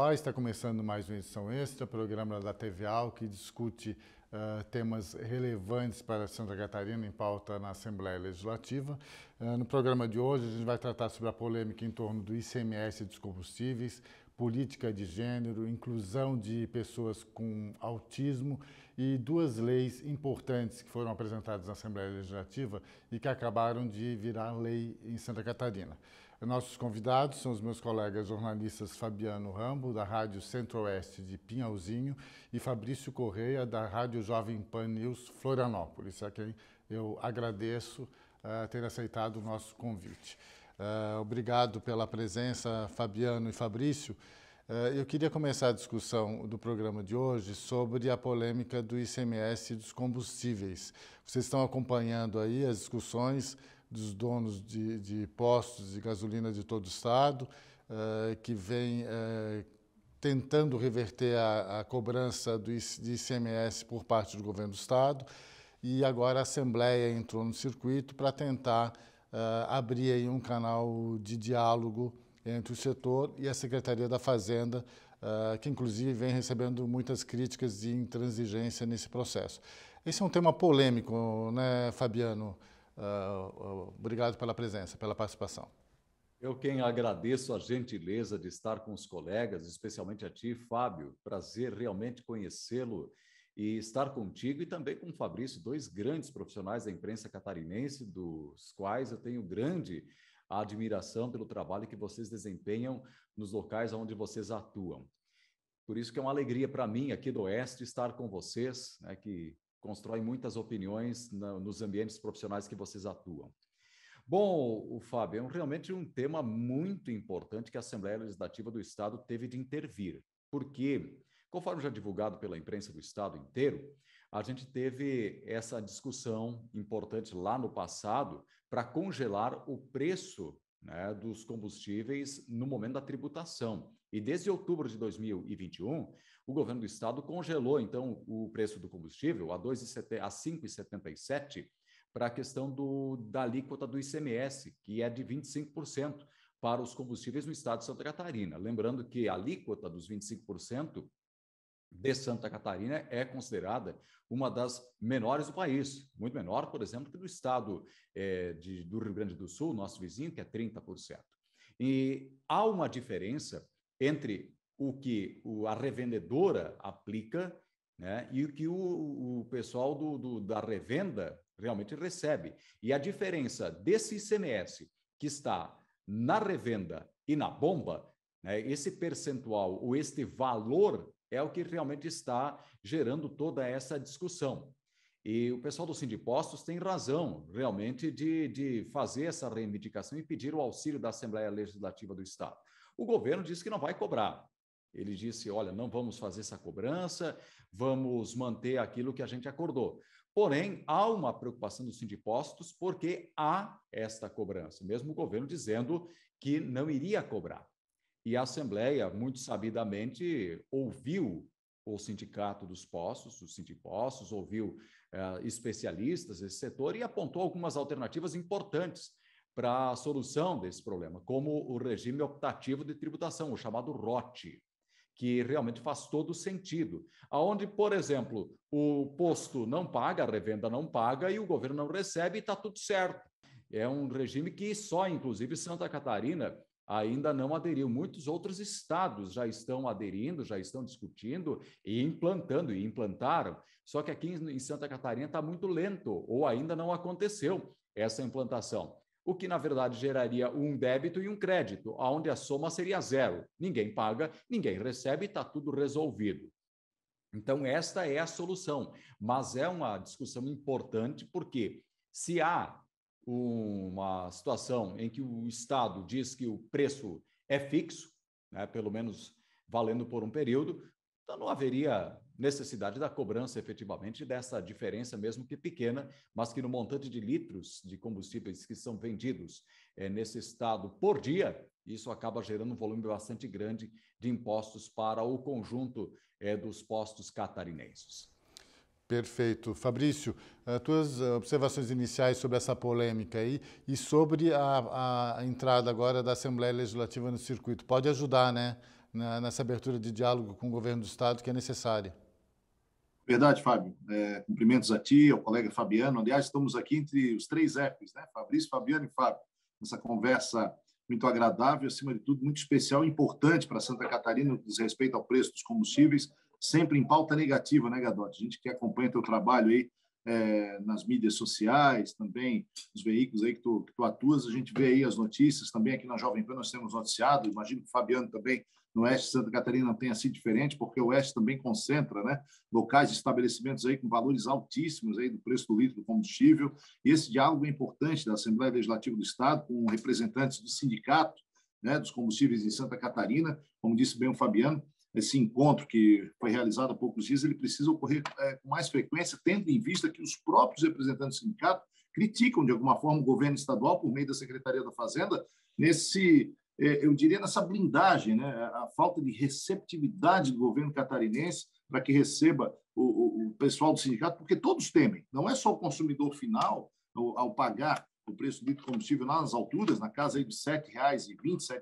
Olá, está começando mais uma edição extra, programa da TV Al, que discute uh, temas relevantes para Santa Catarina em pauta na Assembleia Legislativa. Uh, no programa de hoje, a gente vai tratar sobre a polêmica em torno do ICMS dos combustíveis, política de gênero, inclusão de pessoas com autismo e duas leis importantes que foram apresentadas na Assembleia Legislativa e que acabaram de virar lei em Santa Catarina. Nossos convidados são os meus colegas jornalistas Fabiano Rambo, da Rádio Centro-Oeste de Pinhalzinho, e Fabrício Correia, da Rádio Jovem Pan News Florianópolis, a quem eu agradeço uh, ter aceitado o nosso convite. Uh, obrigado pela presença, Fabiano e Fabrício. Uh, eu queria começar a discussão do programa de hoje sobre a polêmica do ICMS dos combustíveis. Vocês estão acompanhando aí as discussões dos donos de, de postos de gasolina de todo o Estado, eh, que vem eh, tentando reverter a, a cobrança do, de ICMS por parte do governo do Estado. E agora a Assembleia entrou no circuito para tentar eh, abrir um canal de diálogo entre o setor e a Secretaria da Fazenda, que inclusive vem recebendo muitas críticas de intransigência nesse processo. Esse é um tema polêmico, né, Fabiano? Ah, obrigado pela presença, pela participação. Eu quem agradeço a gentileza de estar com os colegas, especialmente a ti, Fábio. Prazer realmente conhecê-lo e estar contigo e também com o Fabrício, dois grandes profissionais da imprensa catarinense, dos quais eu tenho grande admiração pelo trabalho que vocês desempenham nos locais onde vocês atuam. Por isso que é uma alegria para mim aqui do Oeste estar com vocês, né, que constrói muitas opiniões na, nos ambientes profissionais que vocês atuam. Bom, o Fábio, é um, realmente um tema muito importante que a Assembleia Legislativa do Estado teve de intervir, porque, conforme já divulgado pela imprensa do Estado inteiro, a gente teve essa discussão importante lá no passado para congelar o preço né, dos combustíveis no momento da tributação. E desde outubro de 2021, o governo do estado congelou, então, o preço do combustível a, a 5,77 para a questão do, da alíquota do ICMS, que é de 25% para os combustíveis no estado de Santa Catarina. Lembrando que a alíquota dos 25% de Santa Catarina é considerada uma das menores do país, muito menor, por exemplo, que do estado é, de, do Rio Grande do Sul, nosso vizinho, que é 30%. E há uma diferença entre o que a revendedora aplica né, e o que o, o pessoal do, do, da revenda realmente recebe. E a diferença desse ICMS que está na revenda e na bomba, né, esse percentual ou este valor é o que realmente está gerando toda essa discussão. E o pessoal do Sindipostos tem razão, realmente, de, de fazer essa reivindicação e pedir o auxílio da Assembleia Legislativa do Estado. O governo diz que não vai cobrar. Ele disse: olha, não vamos fazer essa cobrança, vamos manter aquilo que a gente acordou. Porém, há uma preocupação dos sindipostos porque há esta cobrança, mesmo o governo dizendo que não iria cobrar. E a Assembleia, muito sabidamente, ouviu o sindicato dos postos, os sindipostos, ouviu eh, especialistas desse setor e apontou algumas alternativas importantes para a solução desse problema, como o regime optativo de tributação, o chamado ROT que realmente faz todo sentido. Aonde, por exemplo, o posto não paga, a revenda não paga e o governo não recebe e está tudo certo. É um regime que só, inclusive, Santa Catarina ainda não aderiu. Muitos outros estados já estão aderindo, já estão discutindo e implantando, e implantaram. Só que aqui em Santa Catarina está muito lento, ou ainda não aconteceu essa implantação o que na verdade geraria um débito e um crédito, onde a soma seria zero. Ninguém paga, ninguém recebe, está tudo resolvido. Então, esta é a solução, mas é uma discussão importante porque se há uma situação em que o Estado diz que o preço é fixo, né, pelo menos valendo por um período, então não haveria necessidade da cobrança efetivamente dessa diferença, mesmo que pequena, mas que no montante de litros de combustíveis que são vendidos é, nesse estado por dia, isso acaba gerando um volume bastante grande de impostos para o conjunto é, dos postos catarinenses. Perfeito. Fabrício, tuas observações iniciais sobre essa polêmica aí e sobre a, a entrada agora da Assembleia Legislativa no circuito. Pode ajudar, né, nessa abertura de diálogo com o governo do Estado que é necessária. Verdade, Fábio. É, cumprimentos a ti, ao colega Fabiano. Aliás, estamos aqui entre os três Fs, né? Fabrício, Fabiano e Fábio. Essa conversa muito agradável, acima de tudo, muito especial e importante para Santa Catarina no que diz respeito ao preço dos combustíveis, sempre em pauta negativa, né, Gadotti? A gente que acompanha teu trabalho aí é, nas mídias sociais, também nos veículos aí que tu, que tu atuas, a gente vê aí as notícias, também aqui na Jovem Pan nós temos noticiado, imagino que o Fabiano também no oeste de Santa Catarina tem assim diferente, porque o oeste também concentra né, locais e estabelecimentos aí com valores altíssimos aí do preço do litro do combustível. E esse diálogo é importante da Assembleia Legislativa do Estado com representantes do sindicato né, dos combustíveis em Santa Catarina, como disse bem o Fabiano, esse encontro que foi realizado há poucos dias, ele precisa ocorrer é, com mais frequência, tendo em vista que os próprios representantes do sindicato criticam, de alguma forma, o governo estadual, por meio da Secretaria da Fazenda, nesse é, eu diria, nessa blindagem, né? a falta de receptividade do governo catarinense para que receba o, o, o, pessoal do sindicato, porque todos temem, não é só o consumidor final, ao, ao pagar o preço do combustível lá nas alturas, na casa aí de R$ 7,20,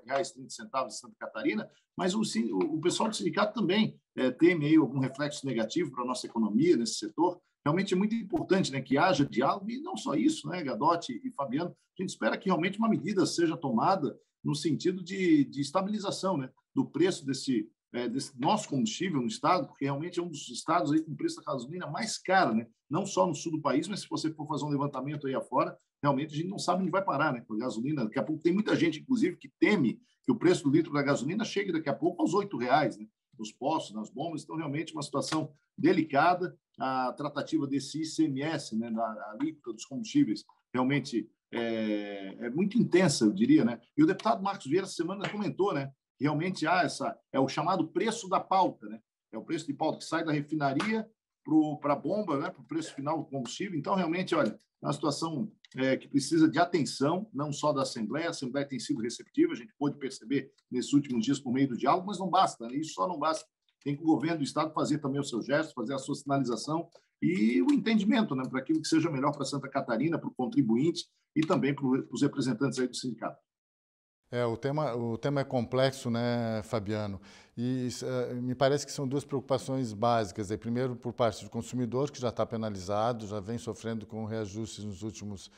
R$ 7,30 em Santa Catarina, mas o, o pessoal do sindicato também é, teme aí algum reflexo negativo para a nossa economia nesse setor. Realmente é muito importante né, que haja diálogo, e não só isso, né, Gadotti e Fabiano, a gente espera que realmente uma medida seja tomada no sentido de, de estabilização né, do preço desse, é, desse nosso combustível no estado, porque realmente é um dos estados aí com preço da gasolina mais caro, né? não só no sul do país, mas se você for fazer um levantamento aí afora, realmente a gente não sabe onde vai parar, né? Com gasolina, daqui a pouco tem muita gente, inclusive, que teme que o preço do litro da gasolina chegue daqui a pouco aos R$ reais, né? Nos postos, nas bombas, então realmente uma situação delicada a tratativa desse ICMS, né? Da alíquota dos combustíveis, realmente é, é, muito intensa, eu diria, né? E o deputado Marcos Vieira, semana, comentou, né? Realmente há essa, é o chamado preço da pauta, né? É o preço de pauta que sai da refinaria para a bomba, né? Para o preço final do combustível. Então, realmente, olha, é uma situação é, que precisa de atenção, não só da Assembleia. A Assembleia tem sido receptiva, a gente pôde perceber nesses últimos dias por meio do diálogo, mas não basta, né? Isso só não basta. Tem que o governo do Estado fazer também o seu gesto, fazer a sua sinalização e o entendimento né, para aquilo que seja melhor para Santa Catarina, para o contribuinte, e também para os representantes aí do sindicato. É, o tema, o tema é complexo, né, Fabiano? E uh, me parece que são duas preocupações básicas. Primeiro, por parte do consumidor, que já está penalizado, já vem sofrendo com reajustes nos últimos,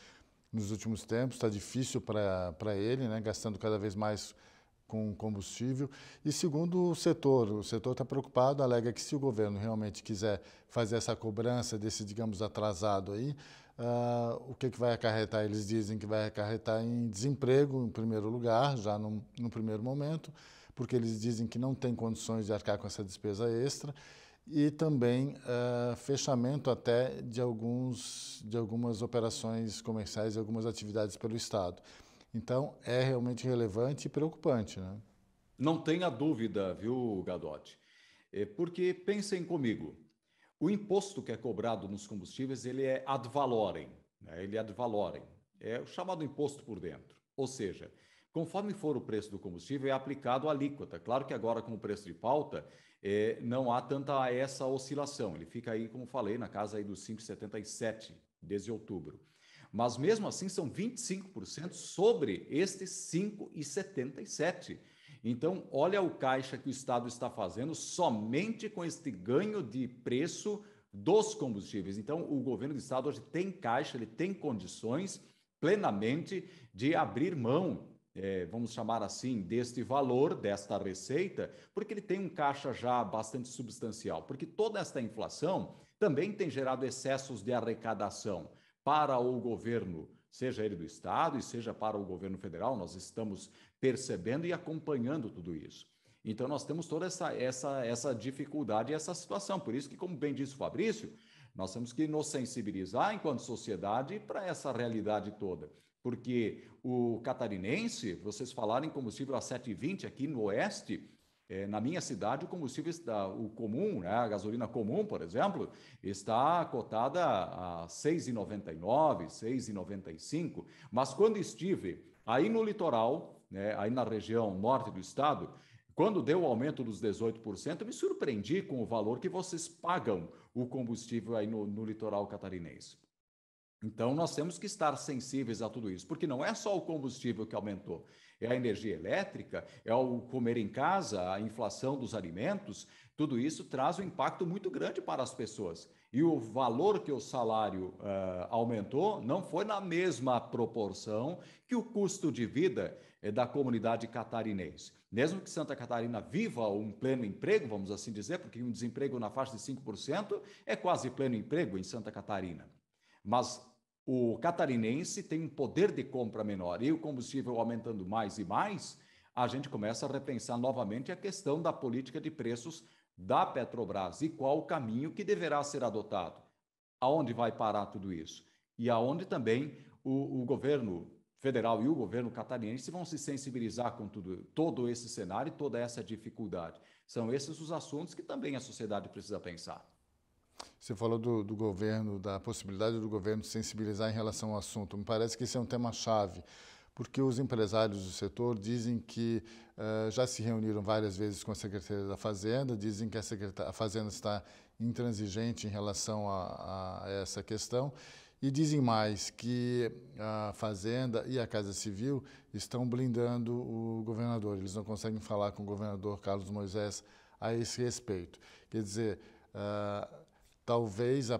nos últimos tempos, está difícil para ele, né, gastando cada vez mais com combustível. E segundo o setor, o setor está preocupado, alega que se o governo realmente quiser fazer essa cobrança desse, digamos, atrasado aí, Uh, o que, que vai acarretar? Eles dizem que vai acarretar em desemprego, em primeiro lugar, já no, no primeiro momento, porque eles dizem que não tem condições de arcar com essa despesa extra, e também uh, fechamento até de, alguns, de algumas operações comerciais e algumas atividades pelo Estado. Então, é realmente relevante e preocupante. Né? Não tenha dúvida, viu, Gadotti? É porque pensem comigo o imposto que é cobrado nos combustíveis ele é ad valorem, né? ele é ad valorem, é o chamado imposto por dentro. Ou seja, conforme for o preço do combustível, é aplicado a alíquota. Claro que agora, com o preço de pauta, é, não há tanta essa oscilação. Ele fica aí, como falei, na casa aí dos 5,77 desde outubro. Mas mesmo assim, são 25% sobre este 5,77 então, olha o caixa que o Estado está fazendo somente com este ganho de preço dos combustíveis. Então, o governo do Estado hoje tem caixa, ele tem condições plenamente de abrir mão é, vamos chamar assim, deste valor, desta receita, porque ele tem um caixa já bastante substancial, porque toda esta inflação também tem gerado excessos de arrecadação para o governo, seja ele do Estado e seja para o governo federal. Nós estamos percebendo e acompanhando tudo isso. Então, nós temos toda essa, essa, essa dificuldade e essa situação. Por isso que, como bem disse o Fabrício, nós temos que nos sensibilizar enquanto sociedade para essa realidade toda. Porque o catarinense, vocês falarem em combustível a 7,20 aqui no oeste, é, na minha cidade, o combustível está, o comum, né, a gasolina comum, por exemplo, está cotada a 6,99, 6,95. Mas quando estive aí no litoral, né, aí na região norte do estado, quando deu o aumento dos 18%, eu me surpreendi com o valor que vocês pagam o combustível aí no, no litoral catarinense. Então, nós temos que estar sensíveis a tudo isso, porque não é só o combustível que aumentou, é a energia elétrica, é o comer em casa, a inflação dos alimentos, tudo isso traz um impacto muito grande para as pessoas. E o valor que o salário uh, aumentou não foi na mesma proporção que o custo de vida é da comunidade catarinense. Mesmo que Santa Catarina viva um pleno emprego, vamos assim dizer, porque um desemprego na faixa de 5% é quase pleno emprego em Santa Catarina. Mas o catarinense tem um poder de compra menor e o combustível aumentando mais e mais, a gente começa a repensar novamente a questão da política de preços da Petrobras e qual o caminho que deverá ser adotado. Aonde vai parar tudo isso? E aonde também o, o governo federal e o governo catarinense vão se sensibilizar com tudo, todo esse cenário e toda essa dificuldade. São esses os assuntos que também a sociedade precisa pensar. Você falou do, do governo, da possibilidade do governo se sensibilizar em relação ao assunto. Me parece que esse é um tema-chave porque os empresários do setor dizem que uh, já se reuniram várias vezes com a Secretaria da Fazenda, dizem que a, a Fazenda está intransigente em relação a, a essa questão e dizem mais que a Fazenda e a Casa Civil estão blindando o governador. Eles não conseguem falar com o governador Carlos Moisés a esse respeito. Quer dizer, uh, talvez a, a,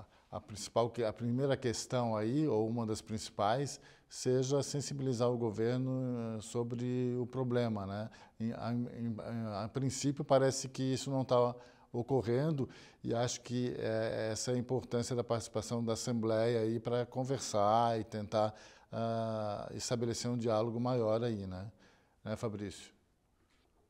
a, a, principal, a primeira questão aí, ou uma das principais, seja sensibilizar o governo eh, sobre o problema. Né? a princípio, parece que isso não está ocorrendo e acho que é, essa é a importância da participação da Assembleia aí para conversar e tentar uh, estabelecer um diálogo maior aí, né, né Fabrício?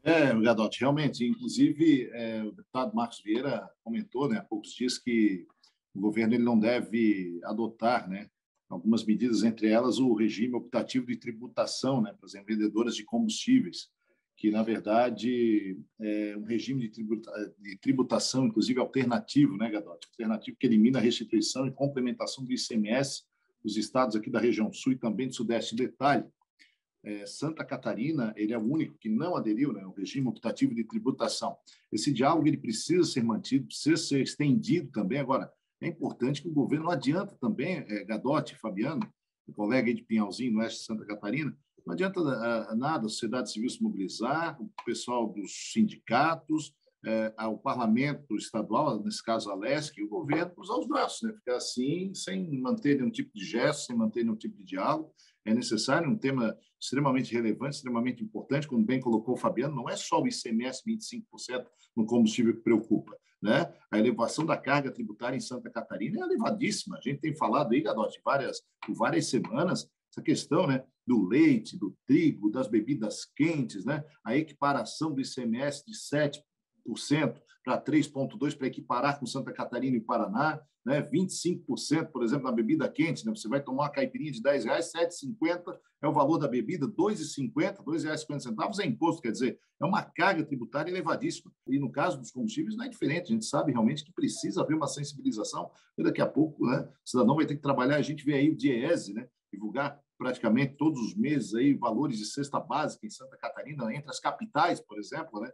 É, Gadotti, realmente, inclusive é, o deputado Marcos Vieira comentou, né, há poucos dias que o governo ele não deve adotar, né, algumas medidas, entre elas o regime optativo de tributação, né, para as vendedoras de combustíveis que, na verdade, é um regime de, tributa, de tributação, inclusive alternativo, né, Gadotti? Alternativo que elimina a restituição e complementação do ICMS dos estados aqui da região sul e também do sudeste. Detalhe, é, Santa Catarina, ele é o único que não aderiu né, ao regime optativo de tributação. Esse diálogo ele precisa ser mantido, precisa ser estendido também. Agora, é importante que o governo, não adianta também, é, Gadotti, Fabiano, o colega aí de Pinhalzinho, no oeste de Santa Catarina, não adianta né, nada a sociedade civil se mobilizar, o pessoal dos sindicatos, é, ao parlamento estadual, nesse caso a LESC, e o governo cruzar os braços, né? ficar assim, sem manter nenhum tipo de gesto, sem manter nenhum tipo de diálogo. É necessário um tema extremamente relevante, extremamente importante, como bem colocou o Fabiano, não é só o ICMS 25% no combustível que preocupa. Né? A elevação da carga tributária em Santa Catarina é elevadíssima. A gente tem falado aí, Gadotti, várias, por várias semanas, essa questão, né? do leite, do trigo, das bebidas quentes, né? a equiparação do ICMS de 7% para 3,2% para equiparar com Santa Catarina e Paraná, né? 25%, por exemplo, na bebida quente. Né? Você vai tomar uma caipirinha de R$ 10,00, R$ 7,50 é o valor da bebida, R$ 2,50, R$ 2,50 é imposto, quer dizer, é uma carga tributária elevadíssima. E no caso dos combustíveis não é diferente, a gente sabe realmente que precisa haver uma sensibilização, e daqui a pouco né, o cidadão vai ter que trabalhar, a gente vê aí o DIEESE, né, divulgar praticamente todos os meses aí valores de cesta básica em Santa Catarina, né, entre as capitais, por exemplo, né?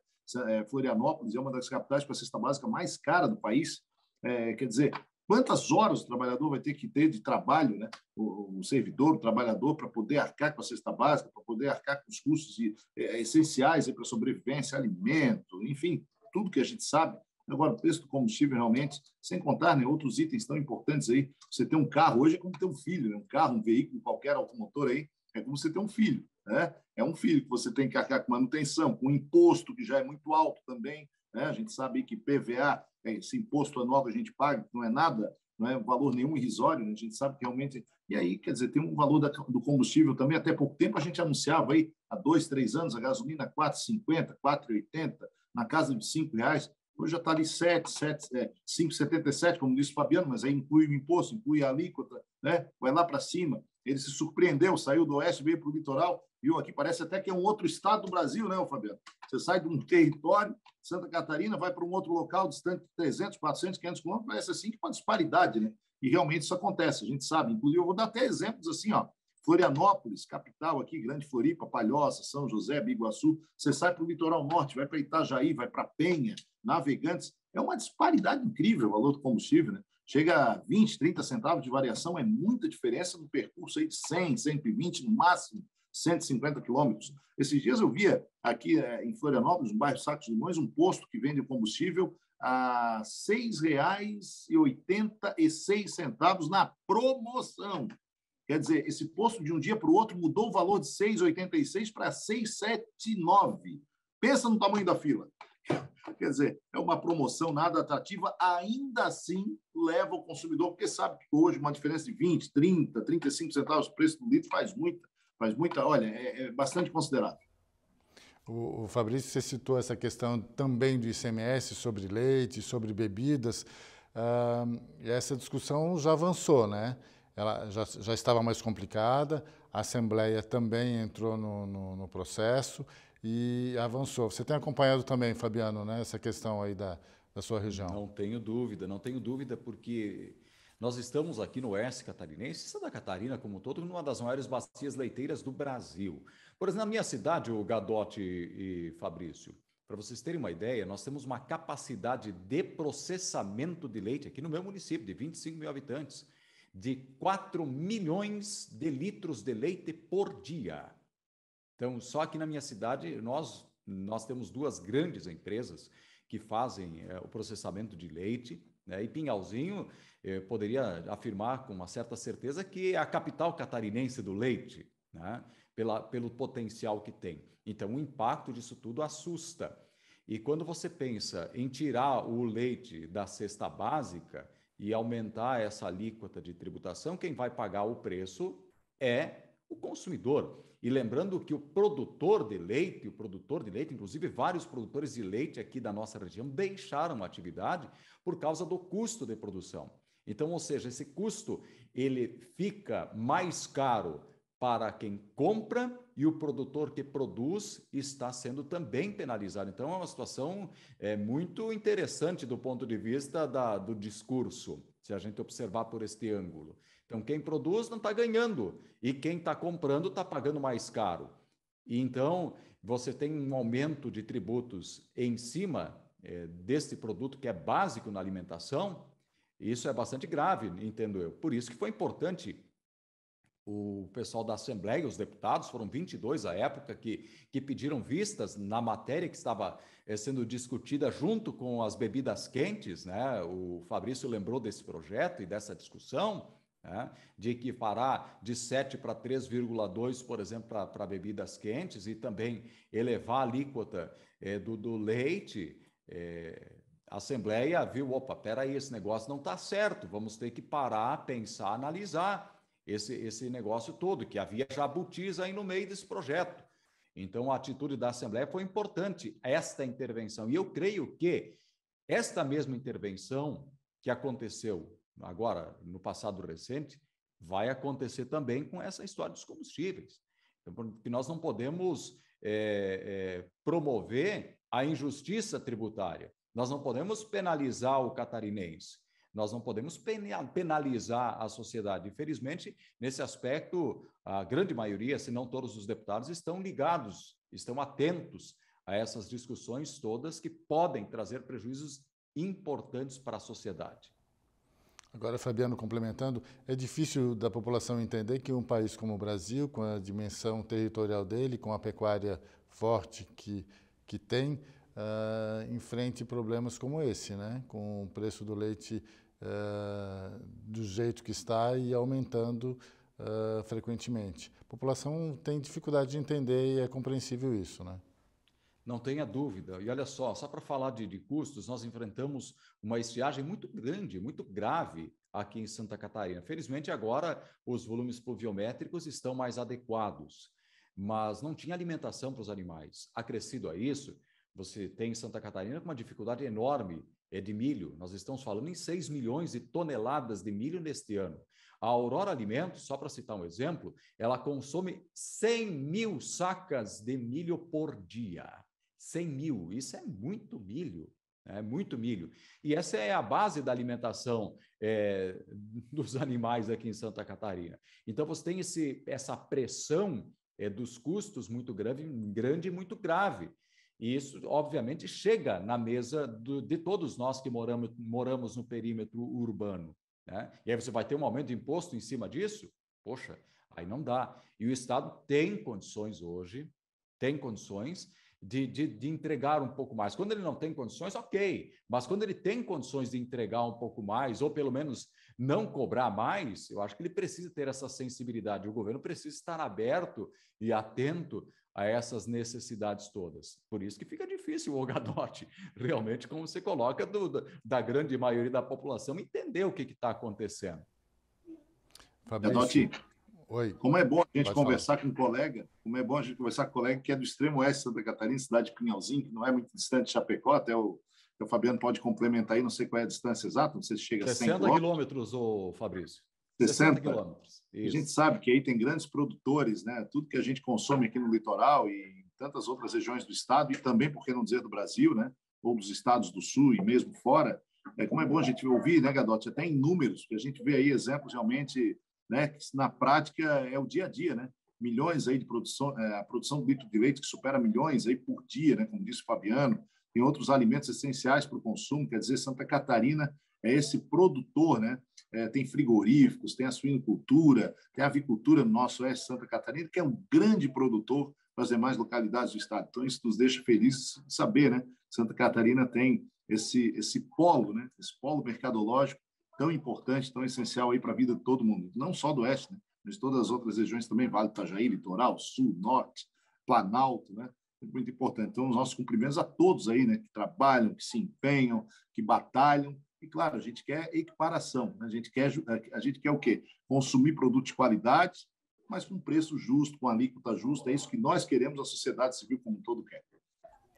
Eh, Florianópolis é uma das capitais com a cesta básica mais cara do país. É, quer dizer, quantas horas o trabalhador vai ter que ter de trabalho, né? o, o servidor, o trabalhador, para poder arcar com a cesta básica, para poder arcar com os custos de, é, eh, essenciais para sobrevivência, alimento, enfim, tudo que a gente sabe Agora, o preço do combustível realmente, sem contar né, outros itens tão importantes aí. Você ter um carro hoje é como ter um filho, né? um carro, um veículo, qualquer automotor aí, é como você ter um filho. Né? É um filho que você tem que arcar com manutenção, com imposto que já é muito alto também. Né? A gente sabe que PVA, é, esse imposto anual que a gente paga, não é nada, não é valor nenhum irrisório, né? a gente sabe que realmente. E aí, quer dizer, tem um valor da, do combustível também. Até pouco tempo a gente anunciava aí, há dois, três anos, a gasolina 4,50, 4,80, na casa de R$ reais. Hoje já está ali 7, 7, é, 5,77, como disse o Fabiano, mas aí inclui o imposto, inclui a alíquota, né? vai lá para cima. Ele se surpreendeu, saiu do oeste, veio para o litoral, viu? Aqui parece até que é um outro estado do Brasil, né, Fabiano? Você sai de um território, Santa Catarina, vai para um outro local distante de 300, 400, 500 quilômetros, parece assim que uma disparidade, né? E realmente isso acontece, a gente sabe. Inclusive, eu vou dar até exemplos assim, ó. Florianópolis, capital aqui, Grande Floripa, Palhoça, São José, Biguaçu. Você sai para o litoral norte, vai para Itajaí, vai para Penha, Navegantes. É uma disparidade incrível o valor do combustível, né? Chega a 20, 30 centavos de variação, é muita diferença no percurso aí de 100, 120, no máximo 150 quilômetros. Esses dias eu via aqui é, em Florianópolis, no bairro Sacos Limões, um posto que vende combustível a R$ 6,86 na promoção. Quer dizer, esse posto de um dia para o outro mudou o valor de 6,86 para 6,79. Pensa no tamanho da fila. Quer dizer, é uma promoção nada atrativa, ainda assim leva o consumidor, porque sabe que hoje uma diferença de 20, 30, 35 centavos o preço do litro faz muita, faz muita, olha, é, é bastante considerável. O, Fabrício, você citou essa questão também do ICMS sobre leite, sobre bebidas. Uh, essa discussão já avançou, né? ela já, já estava mais complicada, a Assembleia também entrou no, no, no, processo e avançou. Você tem acompanhado também, Fabiano, né, essa questão aí da, da sua região? Não tenho dúvida, não tenho dúvida, porque nós estamos aqui no Oeste Catarinense, Santa Catarina como um todo, numa das maiores bacias leiteiras do Brasil. Por exemplo, na minha cidade, o Gadote e Fabrício, para vocês terem uma ideia, nós temos uma capacidade de processamento de leite aqui no meu município, de 25 mil habitantes de 4 milhões de litros de leite por dia. Então, só aqui na minha cidade, nós, nós temos duas grandes empresas que fazem é, o processamento de leite. Né? E Pinhalzinho, eu eh, poderia afirmar com uma certa certeza que é a capital catarinense do leite, né? Pela, pelo potencial que tem. Então, o impacto disso tudo assusta. E quando você pensa em tirar o leite da cesta básica, e aumentar essa alíquota de tributação, quem vai pagar o preço é o consumidor. E lembrando que o produtor de leite, o produtor de leite, inclusive vários produtores de leite aqui da nossa região deixaram a atividade por causa do custo de produção. Então, ou seja, esse custo ele fica mais caro para quem compra e o produtor que produz está sendo também penalizado. Então, é uma situação é, muito interessante do ponto de vista da, do discurso, se a gente observar por este ângulo. Então, quem produz não está ganhando e quem está comprando está pagando mais caro. E então, você tem um aumento de tributos em cima é, desse produto que é básico na alimentação. Isso é bastante grave, entendo eu. Por isso que foi importante o pessoal da Assembleia, os deputados, foram 22 à época, que, que pediram vistas na matéria que estava eh, sendo discutida junto com as bebidas quentes. Né? O Fabrício lembrou desse projeto e dessa discussão. Né? de de parar de 7 para 3,2, por exemplo, para bebidas quentes, e também elevar a alíquota é, do, do, leite. É, a Assembleia viu: opa, peraí, esse negócio não está certo, vamos ter que parar, pensar, analisar esse, esse negócio todo, que havia jabutis aí no meio desse projeto. Então, a atitude da Assembleia foi importante, esta intervenção. E eu creio que esta mesma intervenção que aconteceu agora, no passado recente, vai acontecer também com essa história dos combustíveis. Então, porque nós não podemos é, é, promover a injustiça tributária. Nós não podemos penalizar o catarinense. Nós não podemos penalizar a sociedade. Infelizmente, nesse aspecto, a grande maioria, se não todos os deputados, estão ligados, estão atentos a essas discussões todas que podem trazer prejuízos importantes para a sociedade. Agora, Fabiano, complementando, é difícil da população entender que um país como o Brasil, com a dimensão territorial dele, com a pecuária forte que, que tem, uh, enfrente problemas como esse, né? com o preço do leite eh, do jeito que está e aumentando eh, frequentemente. A população tem dificuldade de entender e é compreensível isso, né? Não tenha dúvida. E olha só, só para falar de, de, custos, nós enfrentamos uma estiagem muito grande, muito grave aqui em Santa Catarina. Felizmente, agora os volumes pluviométricos estão mais adequados, mas não tinha alimentação para os animais. Acrescido a isso, você tem em Santa Catarina com uma dificuldade enorme é de milho. Nós estamos falando em 6 milhões de toneladas de milho neste ano. A Aurora Alimentos, só para citar um exemplo, ela consome 100 mil sacas de milho por dia. 100 mil, isso é muito milho. É muito milho. E essa é a base da alimentação é, dos animais aqui em Santa Catarina. Então, você tem esse, essa pressão é, dos custos muito grave, grande e muito grave. E isso, obviamente, chega na mesa do, de todos nós que moramos, moramos no perímetro urbano. Né? E aí você vai ter um aumento de imposto em cima disso? Poxa, aí não dá. E o Estado tem condições hoje, tem condições de, de, de, entregar um pouco mais. Quando ele não tem condições, ok, mas quando ele tem condições de entregar um pouco mais, ou pelo menos não cobrar mais, eu acho que ele precisa ter essa sensibilidade. O governo precisa estar aberto e atento a essas necessidades todas. Por isso que fica difícil o Ogadote, realmente, como você coloca, do, da grande maioria da população entender o que está acontecendo. Fabrício. Oi. Como é bom a gente Pode conversar falar. com um colega, como é bom a gente conversar com um colega que é do extremo oeste de Santa Catarina, cidade de Pinhalzinho, que não é muito distante de Chapecó, até o, o Fabiano pode complementar aí, não sei qual é a distância exata, não sei se chega a 100 60 quilômetros, ô Fabrício. 60, quilômetros. A gente sabe que aí tem grandes produtores, né? Tudo que a gente consome aqui no litoral e em tantas outras regiões do estado e também, por que não dizer, do Brasil, né? Ou dos estados do sul e mesmo fora. É como é bom a gente ouvir, né, Gadotti? Até em números, que a gente vê aí exemplos realmente, né? Que na prática é o dia a dia, né? Milhões aí de produção, é, a produção de litro de leite que supera milhões aí por dia, né? Como disse o Fabiano. Tem outros alimentos essenciais para o consumo, quer dizer, Santa Catarina é esse produtor, né? é, tem frigoríficos, tem a suinocultura, tem a avicultura no nosso oeste é Santa Catarina, que é um grande produtor para as demais localidades do estado. Então, isso nos deixa felizes de saber, né? Santa Catarina tem esse, esse polo, né? esse polo mercadológico tão importante, tão essencial aí para a vida de todo mundo, não só do oeste, né? mas todas as outras regiões também, Vale do Itajaí, Litoral, Sul, Norte, Planalto, né? É muito importante. Então, os nossos cumprimentos a todos aí, né, que trabalham, que se empenham, que batalham e, claro, a gente quer equiparação, né? a, gente quer, eh, a gente quer o quê? Consumir produtos de qualidade, mas com preço justo, com alíquota justa. É isso que nós queremos, a sociedade civil como um todo quer.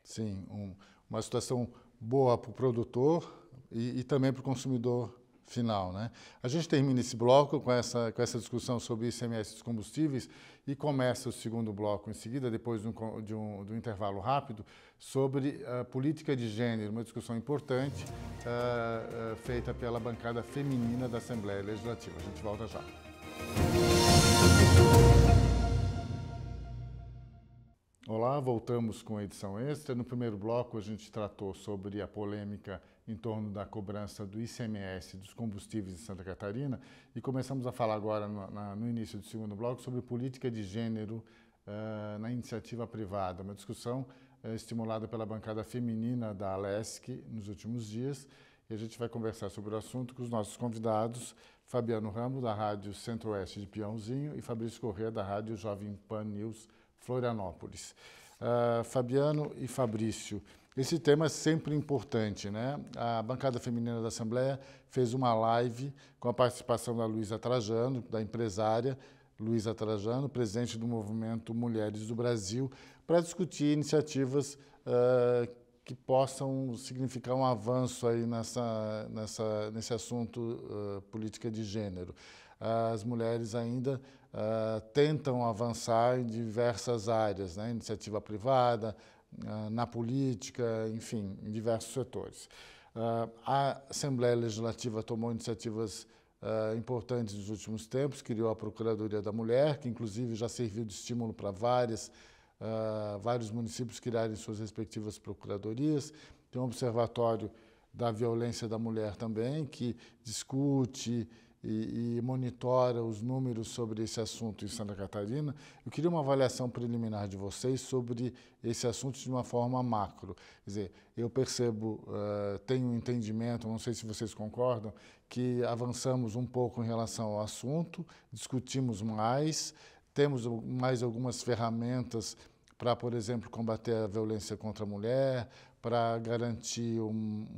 Sim, um, uma situação boa para o produtor e, e também para o consumidor final. Né? A gente termina esse bloco com essa, com essa discussão sobre ICMS dos combustíveis e começa o segundo bloco em seguida, depois de um, de um, de um intervalo rápido, sobre a eh, política de gênero, uma discussão importante uh, uh, feita pela bancada feminina da Assembleia Legislativa. A gente volta já. Música Olá, voltamos com a edição extra. No primeiro bloco, a gente tratou sobre a polêmica em torno da cobrança do ICMS dos combustíveis em Santa Catarina e começamos a falar agora, no, na, no início do segundo bloco, sobre política de gênero uh, na iniciativa privada. Uma discussão uh, estimulada pela bancada feminina da Alesc nos últimos dias e a gente vai conversar sobre o assunto com os nossos convidados, Fabiano Ramos da Rádio Centro-Oeste de Peãozinho, e Fabrício Corrêa, da Rádio Jovem Pan News Florianópolis. Uh, Fabiano e Fabrício, esse tema é sempre importante, né? A bancada feminina da Assembleia fez uma live com a participação da Luísa Trajano, da empresária Luísa Trajano, presidente do movimento Mulheres do Brasil, para discutir iniciativas uh, que possam significar um avanço aí nessa, nessa, nesse assunto uh, política de gênero as mulheres ainda uh, tentam avançar em diversas áreas, né? iniciativa privada, uh, na política, enfim, em diversos setores. Uh, a Assembleia Legislativa tomou iniciativas importantes nos últimos tempos, criou a Procuradoria da Mulher, que inclusive já serviu de estímulo para várias, vários municípios criarem suas respectivas procuradorias. Tem um observatório da violência da mulher também, que discute, e, e, monitora os números sobre esse assunto em Santa Catarina, eu queria uma avaliação preliminar de vocês sobre esse assunto de uma forma macro. Quer dizer, eu percebo, uh, tenho um entendimento, não sei se vocês concordam, que avançamos um pouco em relação ao assunto, discutimos mais, temos mais algumas ferramentas para, por exemplo, combater a violência contra a mulher, para garantir um,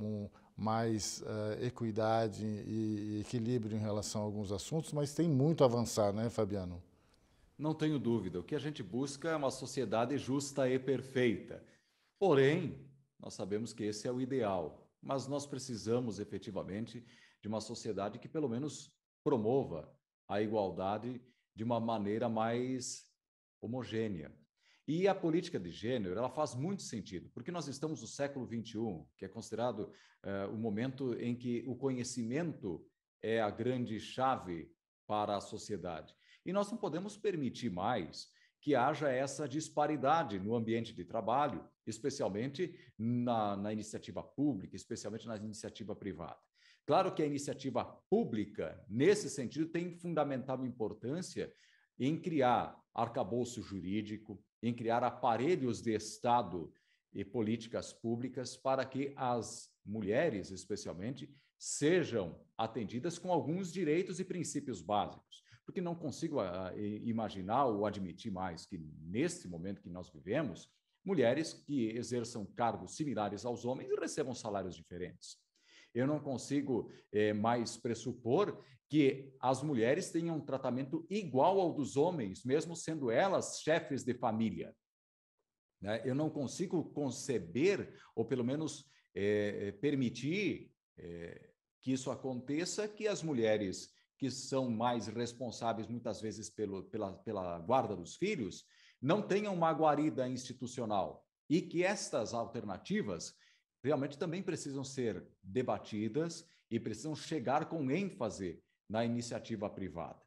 um mais uh, equidade e equilíbrio em relação a alguns assuntos, mas tem muito a avançar, né, Fabiano? Não tenho dúvida. O que a gente busca é uma sociedade justa e perfeita. Porém, nós sabemos que esse é o ideal, mas nós precisamos efetivamente de uma sociedade que pelo menos promova a igualdade de uma maneira mais homogênea. E a política de gênero ela faz muito sentido, porque nós estamos no século XXI, que é considerado uh, o momento em que o conhecimento é a grande chave para a sociedade. E nós não podemos permitir mais que haja essa disparidade no ambiente de trabalho, especialmente na, na, iniciativa pública, especialmente na iniciativa privada. Claro que a iniciativa pública, nesse sentido, tem fundamental importância em criar arcabouço jurídico, em criar aparelhos de Estado e políticas públicas para que as mulheres, especialmente, sejam atendidas com alguns direitos e princípios básicos. Porque não consigo ah, imaginar ou admitir mais que, neste momento que nós vivemos, mulheres que exerçam cargos similares aos homens recebam salários diferentes. Eu não consigo é, mais pressupor que as mulheres tenham um tratamento igual ao dos homens, mesmo sendo elas chefes de família. Né? Eu não consigo conceber, ou pelo menos é, permitir é, que isso aconteça, que as mulheres que são mais responsáveis muitas vezes pelo, pela, pela guarda dos filhos, não tenham uma guarida institucional e que estas alternativas realmente também precisam ser debatidas e precisam chegar com ênfase na iniciativa privada.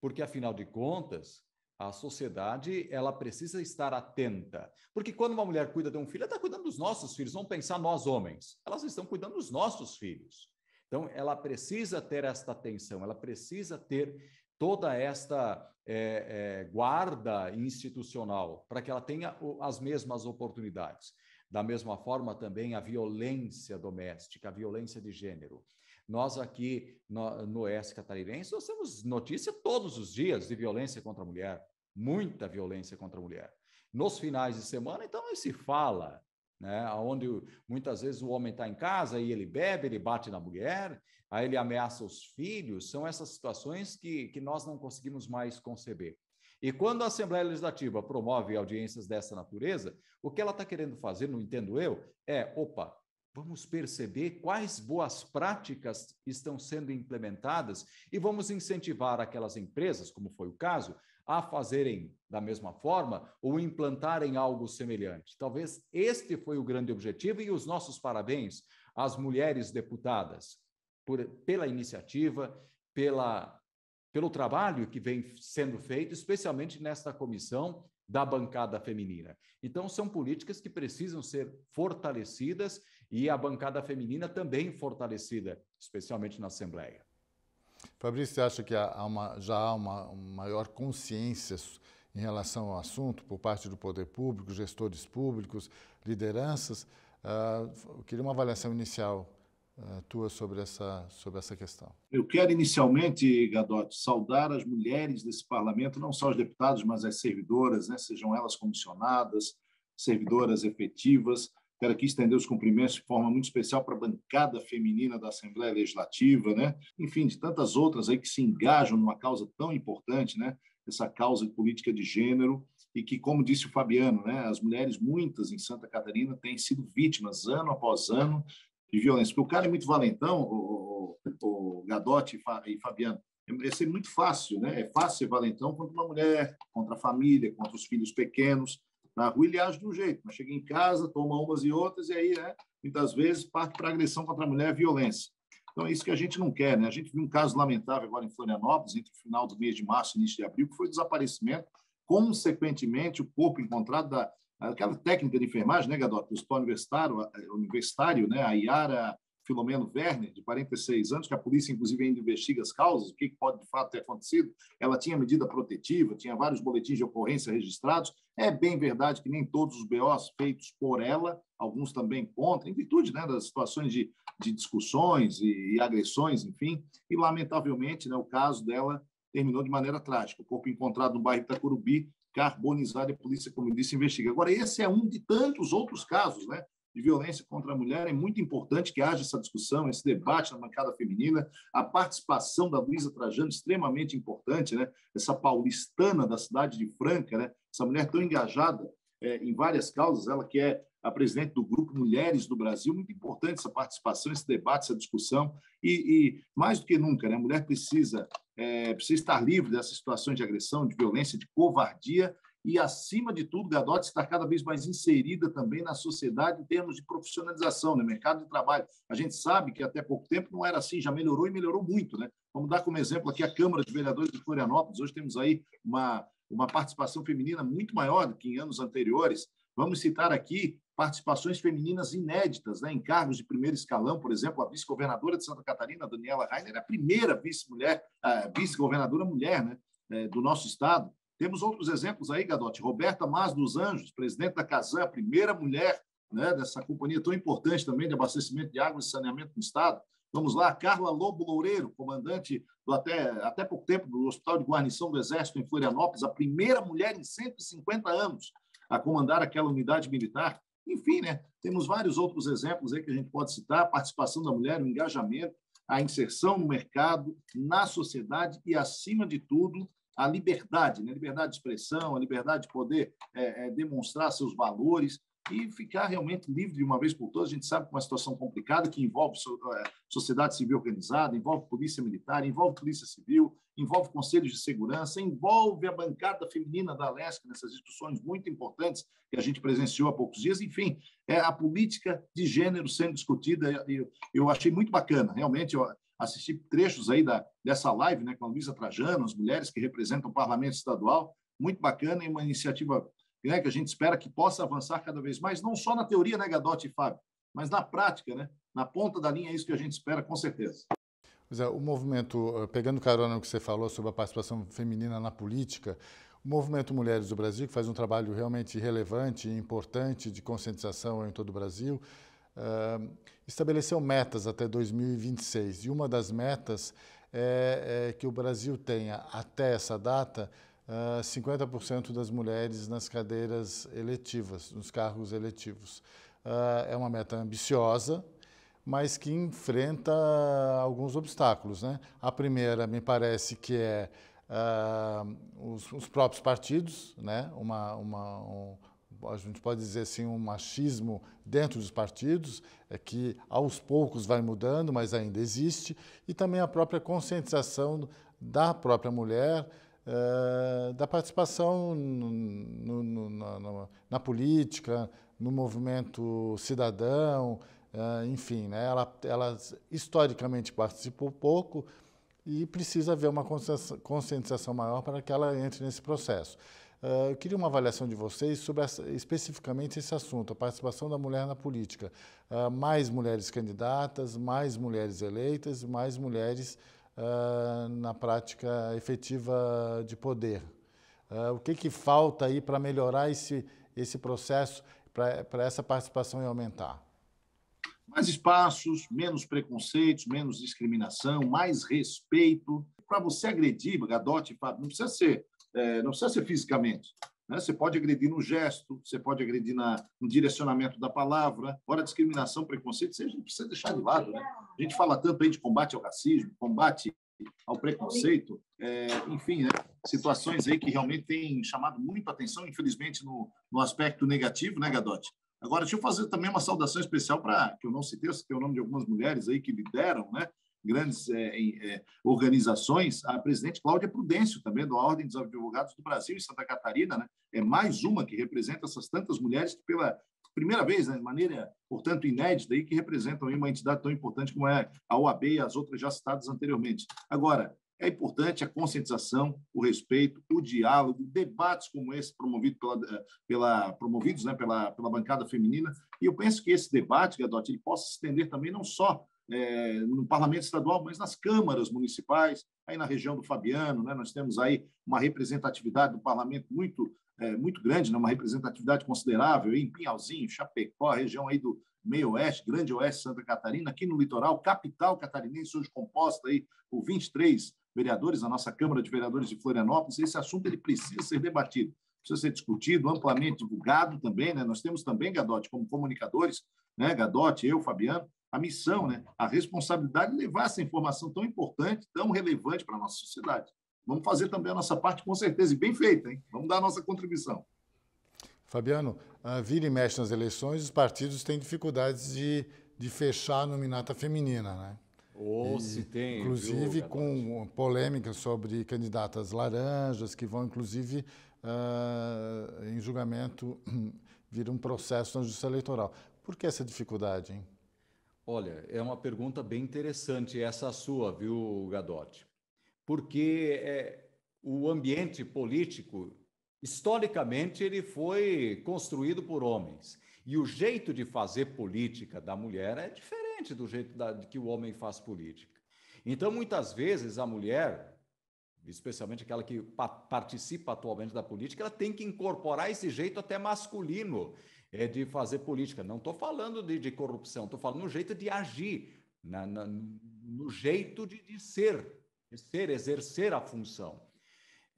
Porque, afinal de contas, a sociedade ela precisa estar atenta. Porque quando uma mulher cuida de um filho, ela está cuidando dos nossos filhos, vamos pensar nós homens. Elas estão cuidando dos nossos filhos. Então, ela precisa ter esta atenção, ela precisa ter toda esta é, é, guarda institucional para que ela tenha as mesmas oportunidades. Da mesma forma, também a violência doméstica, a violência de gênero. Nós aqui no, no Oeste Catarinense, nós temos notícia todos os dias de violência contra a mulher, muita violência contra a mulher. Nos finais de semana, então, nem se fala, né? Onde muitas vezes o homem está em casa e ele bebe, ele bate na mulher, aí ele ameaça os filhos. São essas situações que, que nós não conseguimos mais conceber. E quando a Assembleia Legislativa promove audiências dessa natureza, o que ela está querendo fazer, não entendo eu, é: opa, vamos perceber quais boas práticas estão sendo implementadas e vamos incentivar aquelas empresas, como foi o caso, a fazerem da mesma forma ou implantarem algo semelhante. Talvez este foi o grande objetivo e os nossos parabéns às mulheres deputadas por, pela iniciativa, pela pelo trabalho que vem sendo feito, especialmente nesta comissão da bancada feminina. Então, são políticas que precisam ser fortalecidas e a bancada feminina também fortalecida, especialmente na Assembleia. Fabrício, você acha que há uma, já há uma, maior consciência em relação ao assunto por parte do poder público, gestores públicos, lideranças? Uh, eu queria uma avaliação inicial eh, tua sobre essa, sobre essa questão. Eu quero inicialmente, Gadotti, saudar as mulheres desse parlamento, não só os deputados, mas as servidoras, né? sejam elas comissionadas, servidoras efetivas. Quero aqui estender os cumprimentos de forma muito especial para a bancada feminina da Assembleia Legislativa, né? enfim, de tantas outras aí que se engajam numa causa tão importante, né? essa causa de política de gênero, e que, como disse o Fabiano, né, as mulheres, muitas em Santa Catarina, têm sido vítimas, ano após ano, de violência. Porque o cara é muito valentão, o, o, o Gadotti e Fabiano. É ser muito fácil, né? É fácil ser valentão contra uma mulher, contra a família, contra os filhos pequenos. Na rua ele age de um jeito, mas chega em casa, toma umas e outras, e aí, né, muitas vezes, parte para agressão contra a mulher, violência. Então, é isso que a gente não quer, né? A gente viu um caso lamentável agora em Florianópolis, entre o final do mês de março e início de abril, que foi o desaparecimento, consequentemente, o corpo encontrado da aquela técnica de enfermagem, né, Gadot, do hospital universitário, eh, universitário né, a Yara Filomeno Werner, de 46 anos, que a polícia, inclusive, ainda investiga as causas, o que pode, de fato, ter acontecido. Ela tinha medida protetiva, tinha vários boletins de ocorrência registrados. É bem verdade que nem todos os BOs feitos por ela, alguns também contra, em virtude né, das situações de, de discussões e, e, agressões, enfim. E, lamentavelmente, né, o caso dela terminou de maneira trágica. O corpo encontrado no bairro Itacurubi carbonizada. E a polícia, como disse, investiga. Agora, esse é um de tantos outros casos né, de violência contra a mulher. É muito importante que haja essa discussão, esse debate na bancada feminina. A participação da Luísa Trajano, é extremamente importante, né? essa paulistana da cidade de Franca, né? essa mulher tão engajada é, em várias causas, ela que é a presidente do Grupo Mulheres do Brasil. Muito importante essa participação, esse debate, essa discussão. E, e mais do que nunca, né, a mulher precisa, é, precisa estar livre dessas situações de agressão, de violência, de covardia. E, acima de tudo, Gadote estar cada vez mais inserida também na sociedade em termos de profissionalização, no né, mercado de trabalho. A gente sabe que até pouco tempo não era assim, já melhorou e melhorou muito. Né? Vamos dar como exemplo aqui a Câmara de Vereadores de Florianópolis. Hoje temos aí uma, uma participação feminina muito maior do que em anos anteriores. Vamos citar aqui participações femininas inéditas né, em cargos de primeiro escalão, por exemplo, a vice-governadora de Santa Catarina, Daniela Rainer, é a primeira vice-mulher, vice-governadora mulher né, é, do nosso estado. Temos outros exemplos aí, Gadotti. Roberta Mas dos Anjos, presidente da Casan, a primeira mulher né, dessa companhia tão importante também de abastecimento de água e saneamento no estado. Vamos lá, Carla Lobo Loureiro, comandante do até, até pouco tempo do Hospital de Guarnição do Exército em Florianópolis, a primeira mulher em 150 anos a comandar aquela unidade militar. Enfim, né? temos vários outros exemplos aí que a gente pode citar: a participação da mulher, o engajamento, a inserção no mercado, na sociedade e, acima de tudo, a liberdade, né? liberdade de expressão, a liberdade de poder é, é, demonstrar seus valores e ficar realmente livre de uma vez por todas. A gente sabe que é uma situação complicada que envolve é, sociedade civil organizada, envolve polícia militar, envolve polícia civil, envolve conselhos de segurança, envolve a bancada feminina da Lesc nessas discussões muito importantes que a gente presenciou há poucos dias. Enfim, é a política de gênero sendo discutida. Eu, eu achei muito bacana, realmente. Eu assisti trechos aí da, dessa live né, com a Luísa Trajano, as mulheres que representam o parlamento estadual. Muito bacana e uma iniciativa né, que a gente espera que possa avançar cada vez mais, não só na teoria, né, Gadotti e Fábio, mas na prática, né? na ponta da linha, é isso que a gente espera, com certeza. Pois é, o movimento, eh, pegando carona no que você falou sobre a participação feminina na política, o Movimento Mulheres do Brasil, que faz um trabalho realmente relevante e importante de conscientização em todo o Brasil, uh, estabeleceu metas até 2026. E uma das metas é, é que o Brasil tenha, até essa data, uh, eh, 50% das mulheres nas cadeiras eletivas, nos cargos eletivos. Uh, é uma meta ambiciosa, mas que enfrenta alguns obstáculos. Né? A primeira, me parece que é uh, os, os, próprios partidos, né? uma, uma um, a gente pode dizer assim, um machismo dentro dos partidos, é que aos poucos vai mudando, mas ainda existe, e também a própria conscientização da própria mulher, ah, da participação no, no, no, na, na política, no movimento cidadão, Uh, enfim, né? ela, ela historicamente participou pouco e precisa haver uma conscientização maior para que ela entre nesse processo. Uh, eu queria uma avaliação de vocês sobre essa, especificamente esse assunto, a participação da mulher na política. Uh, mais mulheres candidatas, mais mulheres eleitas, mais mulheres na prática efetiva de poder. o que, que falta aí para melhorar esse, esse processo, para essa participação aumentar? mais espaços, menos preconceitos, menos discriminação, mais respeito. Para você agredir, Gadotti, não precisa ser, é, não precisa ser fisicamente. Né? Você pode agredir no gesto, você pode agredir na, no direcionamento da palavra. Ora, discriminação, preconceito, você não precisa deixar de lado. Né? A gente fala tanto aí de combate ao racismo, combate ao preconceito, é, enfim, né? situações aí que realmente têm chamado muito atenção, infelizmente, no, no aspecto negativo, né, Gadotti? Agora, deixa eu fazer também uma saudação especial para, que eu não citei, eu citei o nome de algumas mulheres aí que lideram, né? grandes é, é, organizações, a presidente Cláudia Prudêncio, também da Ordem dos Advogados do Brasil e Santa Catarina, né? é mais uma que representa essas tantas mulheres que, pela primeira vez, né, de maneira, portanto, inédita, aí, que representam aí, uma entidade tão importante como é a OAB e as outras já citadas anteriormente. Agora, é importante a conscientização, o respeito, o diálogo, debates como esse promovido pela, eh, pela, promovidos né, pela, pela bancada feminina. E eu penso que esse debate, Gadotti, ele possa se estender também não só é, no parlamento estadual, mas nas câmaras municipais, aí na região do Fabiano, né, nós temos aí uma representatividade do parlamento muito é, muito grande, né, uma representatividade considerável em Pinhalzinho, Chapecó, região aí do meio oeste, grande oeste Santa Catarina, aqui no litoral, capital catarinense hoje composta aí por 23 vereadores, a nossa Câmara de Vereadores de Florianópolis, esse assunto ele precisa ser debatido, precisa ser discutido, amplamente divulgado também. Né? Nós temos também, Gadotti, como comunicadores, né? Gadotti, eu, Fabiano, a missão, né? a responsabilidade de levar essa informação tão importante, tão relevante para a nossa sociedade. Vamos fazer também a nossa parte, com certeza, e bem feita, hein? Vamos dar a nossa contribuição. Fabiano, ah, vira e mexe nas eleições, os partidos têm dificuldades de, de fechar a nominata feminina, né? Ou se tem. Inclusive viu, com polêmicas sobre candidatas laranjas, que vão, inclusive, uh, em julgamento, vir um processo na justiça eleitoral. Por que essa dificuldade, hein? Olha, é uma pergunta bem interessante essa sua, viu, Gadotti? Porque é, o ambiente político, historicamente, ele foi construído por homens. E o jeito de fazer política da mulher é diferente diferente do jeito da, que o homem faz política. Então, muitas vezes, a mulher, especialmente aquela que pa participa atualmente da política, ela tem que incorporar esse jeito até masculino é, de fazer política. Não estou falando de, de corrupção, estou falando no jeito de agir, na, na, no jeito de, de ser, de ser, exercer a função.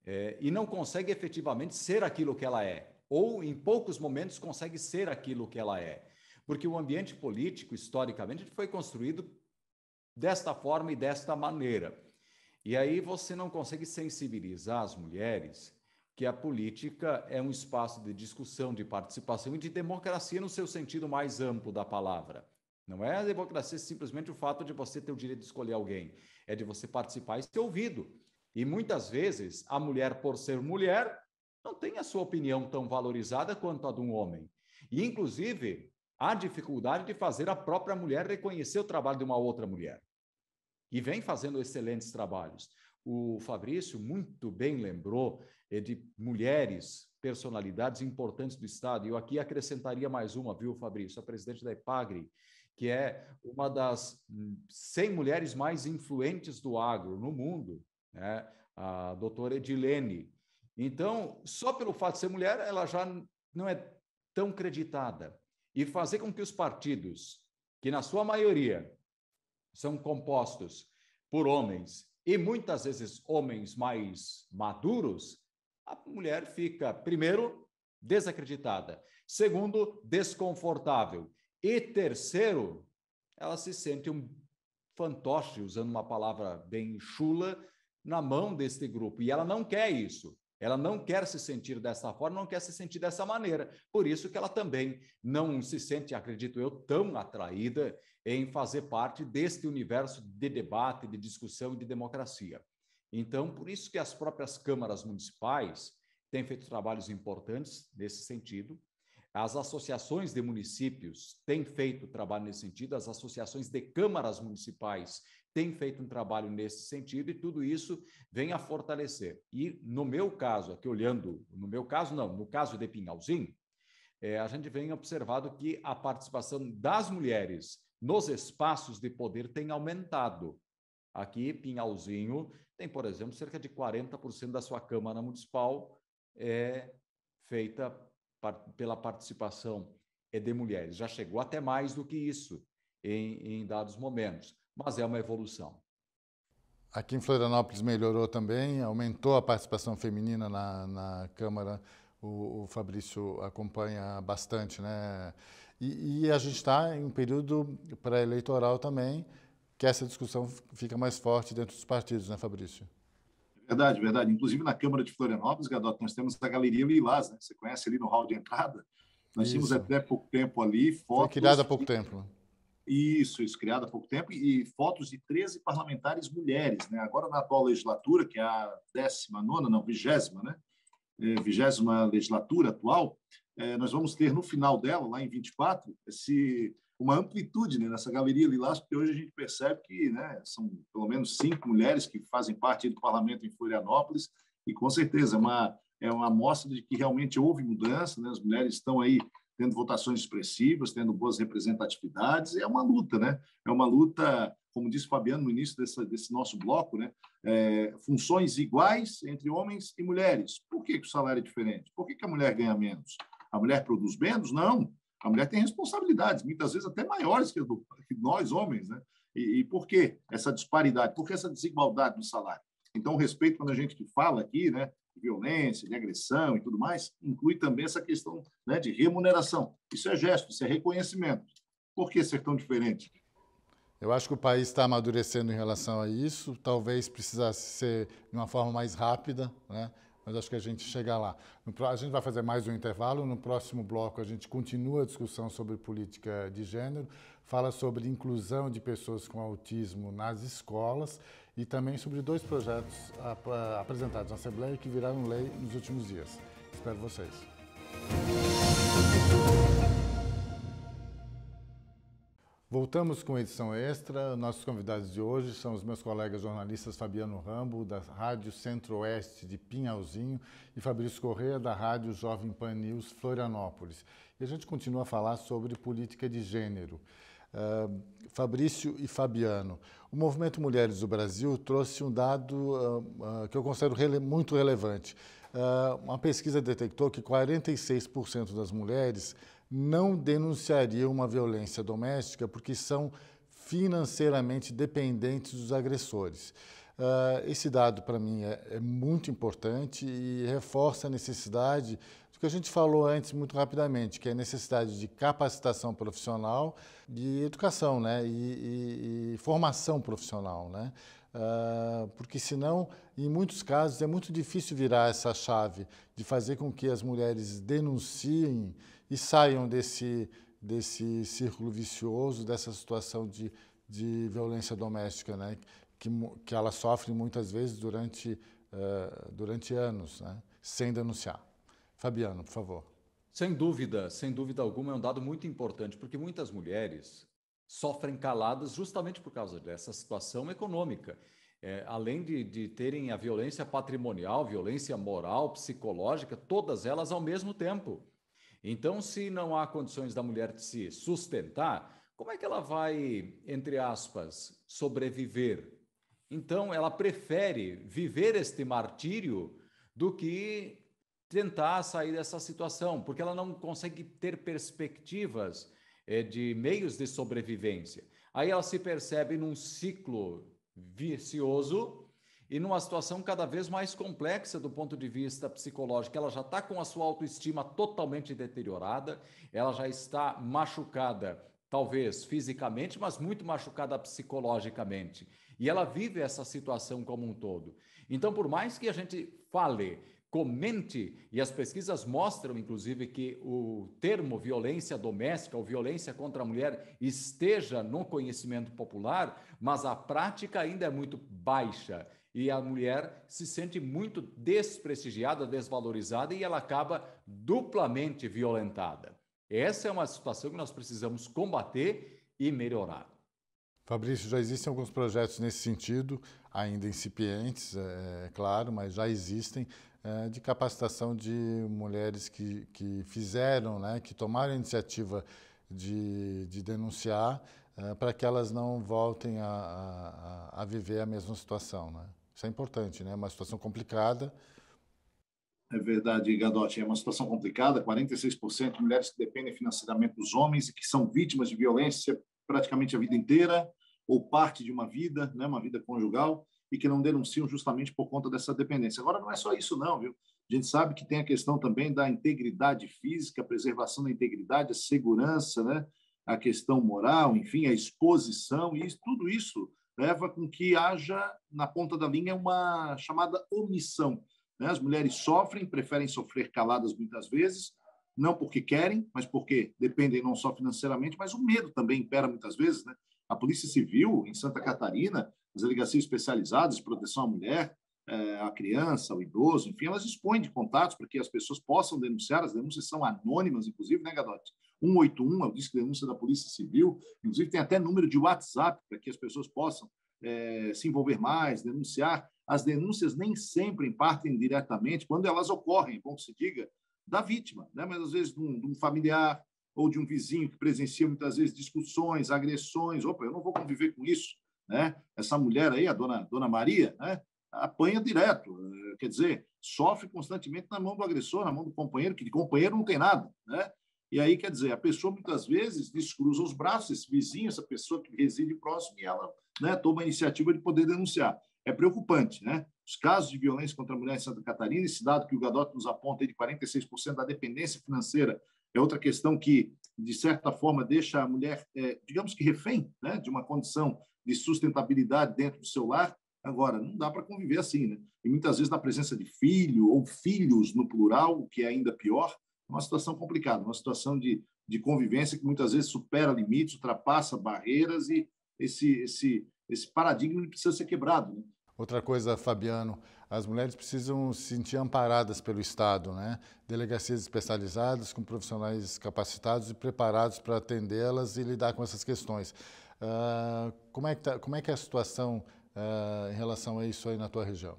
É, e não consegue efetivamente ser aquilo que ela é, ou em poucos momentos consegue ser aquilo que ela é. Porque o ambiente político, historicamente, foi construído desta forma e desta maneira. E aí você não consegue sensibilizar as mulheres que a política é um espaço de discussão, de participação e de democracia no seu sentido mais amplo da palavra. Não é a democracia simplesmente o fato de você ter o direito de escolher alguém, é de você participar e ser ouvido. E muitas vezes a mulher, por ser mulher, não tem a sua opinião tão valorizada quanto a de um homem. E, inclusive, a dificuldade de fazer a própria mulher reconhecer o trabalho de uma outra mulher. E vem fazendo excelentes trabalhos. O Fabrício muito bem lembrou eh, de mulheres, personalidades importantes do Estado. E eu aqui acrescentaria mais uma, viu, Fabrício? A presidente da EPAGRE, que é uma das 100 hum, mulheres mais influentes do agro no mundo, né? a doutora Edilene. Então, só pelo fato de ser mulher, ela já não é tão creditada e fazer com que os partidos, que na sua maioria são compostos por homens e muitas vezes homens mais maduros, a mulher fica, primeiro, desacreditada, segundo, desconfortável, e terceiro, ela se sente um fantoche, usando uma palavra bem chula, na mão deste grupo. E ela não quer isso. Ela não quer se sentir dessa forma, não quer se sentir dessa maneira. Por isso que ela também não se sente, acredito eu, tão atraída em fazer parte deste universo de debate, de discussão e de democracia. Então, por isso que as próprias câmaras municipais têm feito trabalhos importantes nesse sentido. As associações de municípios têm feito trabalho nesse sentido, as associações de câmaras municipais tem feito um trabalho nesse sentido e tudo isso vem a fortalecer. E no meu caso, aqui olhando, no meu caso não, no caso de Pinhalzinho, é, a gente vem observado que a participação das mulheres nos espaços de poder tem aumentado. Aqui, Pinhalzinho tem, por exemplo, cerca de 40% da sua Câmara Municipal é feita pela participação é, de mulheres. Já chegou até mais do que isso em, em dados momentos mas é uma evolução. Aqui em Florianópolis melhorou também, aumentou a participação feminina na, na Câmara. O, o, Fabrício acompanha bastante, né? E, e a gente está em um período pré-eleitoral também, que essa discussão fica mais forte dentro dos partidos, né, Fabrício? Verdade, verdade. Inclusive na Câmara de Florianópolis, Gadot, nós temos a Galeria Lilás, né? Você conhece ali no hall de entrada? Nós Isso. tínhamos até pouco tempo ali fotos. Foi criada há pouco tempo isso, isso, criado há pouco tempo, e fotos de 13 parlamentares mulheres, né? Agora, na atual legislatura, que é a 19, não, vigésima, né? É, vigésima legislatura atual, é, nós vamos ter no final dela, lá em 24, esse, uma amplitude né, nessa galeria lilás, porque hoje a gente percebe que né, são pelo menos cinco mulheres que fazem parte do parlamento em Florianópolis, e com certeza é uma, é uma amostra de que realmente houve mudança, né? As mulheres estão aí tendo votações expressivas, tendo boas representatividades. É uma luta, né? É uma luta, como disse Fabiano no início dessa, desse nosso bloco, né? É, funções iguais entre homens e mulheres. Por que, que o salário é diferente? Por que, que a mulher ganha menos? A mulher produz menos? Não. A mulher tem responsabilidades, muitas vezes até maiores que, do, que nós, homens, né? E, e, por que essa disparidade? Por que essa desigualdade no salário? Então, respeito quando a gente fala aqui, né? de violência, de agressão e tudo mais, inclui também essa questão né, de remuneração. Isso é gesto, isso é reconhecimento. Por que ser tão diferente? Eu acho que o país está amadurecendo em relação a isso. Talvez precisasse ser de uma forma mais rápida, né? mas acho que a gente chega lá. A gente vai fazer mais um intervalo. No próximo bloco, a gente continua a discussão sobre política de gênero, fala sobre inclusão de pessoas com autismo nas escolas e também sobre dois projetos ap apresentados na Assembleia que viraram lei nos últimos dias. Espero vocês. Voltamos com a edição extra. Nossos convidados de hoje são os meus colegas jornalistas Fabiano Rambo, da Rádio Centro-Oeste de Pinhalzinho, e Fabrício Correia, da Rádio Jovem Pan News Florianópolis. E a gente continua a falar sobre política de gênero. Eh, Fabrício e Fabiano. O Movimento Mulheres do Brasil trouxe um dado uh, uh, que eu considero rele muito relevante. uma pesquisa detectou que 46% das mulheres não denunciariam uma violência doméstica porque são financeiramente dependentes dos agressores. esse dado, para mim, é, é, muito importante e reforça a necessidade que a gente falou antes muito rapidamente, que é a necessidade de capacitação profissional, de educação né? e, e, e formação profissional. Né? Uh, porque senão, em muitos casos, é muito difícil virar essa chave de fazer com que as mulheres denunciem e saiam desse, desse círculo vicioso, dessa situação de, de violência doméstica, né? que, que ela sofre muitas vezes durante, uh, durante anos, né? sem denunciar. Fabiano, por favor. Sem dúvida, sem dúvida alguma, é um dado muito importante, porque muitas mulheres sofrem caladas justamente por causa dessa situação econômica. É, além de, de terem a violência patrimonial, violência moral, psicológica, todas elas ao mesmo tempo. Então, se não há condições da mulher de se sustentar, como é que ela vai, entre aspas, sobreviver? Então, ela prefere viver este martírio do que tentar sair dessa situação, porque ela não consegue ter perspectivas é, de meios de sobrevivência. Aí ela se percebe num ciclo vicioso e numa situação cada vez mais complexa do ponto de vista psicológico. Ela já está com a sua autoestima totalmente deteriorada, ela já está machucada, talvez fisicamente, mas muito machucada psicologicamente. E ela vive essa situação como um todo. Então, por mais que a gente fale comente. E as pesquisas mostram, inclusive, que o termo violência doméstica ou violência contra a mulher esteja no conhecimento popular, mas a prática ainda é muito baixa. E a mulher se sente muito desprestigiada, desvalorizada e ela acaba duplamente violentada. Essa é uma situação que nós precisamos combater e melhorar. Fabrício, já existem alguns projetos nesse sentido, ainda incipientes, é, é claro, mas já existem é, de capacitação de mulheres que, que fizeram, né, que tomaram a iniciativa de, de denunciar, é, para que elas não voltem a, a, a, viver a mesma situação. Né? Isso é importante, né? é uma situação complicada. É verdade, Gadotti, é uma situação complicada. 46% de mulheres que dependem financeiramente dos homens e que são vítimas de violência praticamente a vida inteira ou parte de uma vida, né, uma vida conjugal e que não denunciam justamente por conta dessa dependência. Agora, não é só isso, não, viu? A gente sabe que tem a questão também da integridade física, a preservação da integridade, a segurança, né? a questão moral, enfim, a exposição, e tudo isso leva com que haja, na ponta da linha, uma chamada omissão. Né? As mulheres sofrem, preferem sofrer caladas muitas vezes, não porque querem, mas porque dependem não só financeiramente, mas o medo também impera muitas vezes. Né? A Polícia Civil, em Santa Catarina, as delegacias especializadas de proteção à mulher, é, à criança, ao idoso, enfim, elas dispõem de contatos para que as pessoas possam denunciar, as denúncias são anônimas, inclusive, né, Gadotti? 181, é o disco de denúncia da Polícia Civil, inclusive tem até número de WhatsApp para que as pessoas possam é, se envolver mais, denunciar. As denúncias nem sempre partem diretamente, quando elas ocorrem, bom que se diga, da vítima, né? mas às vezes de um, de um familiar ou de um vizinho que presencia muitas vezes discussões, agressões. Opa, eu não vou conviver com isso né? Essa mulher aí, a dona, dona Maria, né? apanha direto, eh, quer dizer, sofre constantemente na mão do agressor, na mão do companheiro, que de companheiro não tem nada. Né? E aí, quer dizer, a pessoa muitas vezes descruza os braços, esse vizinho, essa pessoa que reside próximo, e ela né, toma a iniciativa de poder denunciar. É preocupante, né? Os casos de violência contra a mulher em Santa Catarina, esse dado que o Gadotti nos aponta de 46% da dependência financeira, é outra questão que, de certa forma, deixa a mulher, é, digamos que refém né, de uma condição de sustentabilidade dentro do seu lar. Agora, não dá para conviver assim, né? E muitas vezes na presença de filho ou filhos no plural, o que é ainda pior, é uma situação complicada, uma situação de, de convivência que muitas vezes supera limites, ultrapassa barreiras e esse, esse, esse paradigma precisa ser quebrado. Né? Outra coisa, Fabiano, as mulheres precisam se sentir amparadas pelo Estado, né? Delegacias especializadas, com profissionais capacitados e preparados para atendê-las e lidar com essas questões. Ah, como, é que tá, como é que é a situação uh, em relação a isso aí na tua região?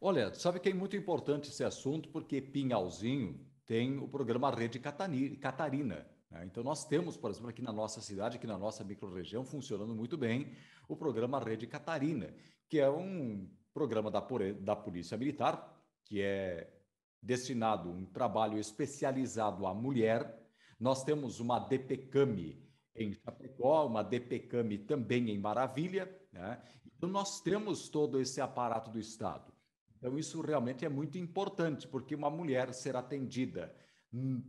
Olha, sabe que é muito importante esse assunto porque Pinhalzinho tem o programa Rede Catarina. Né? Então, nós temos, por exemplo, aqui na nossa cidade, aqui na nossa microrregião, funcionando muito bem o programa Rede Catarina, que é um programa da, da Polícia Militar, que é destinado um trabalho especializado à mulher. Nós temos uma DPCAMI, em Chapecó, uma DPCAMI também em Maravilha. Né? Então, nós temos todo esse aparato do Estado. Então, isso realmente é muito importante, porque uma mulher ser atendida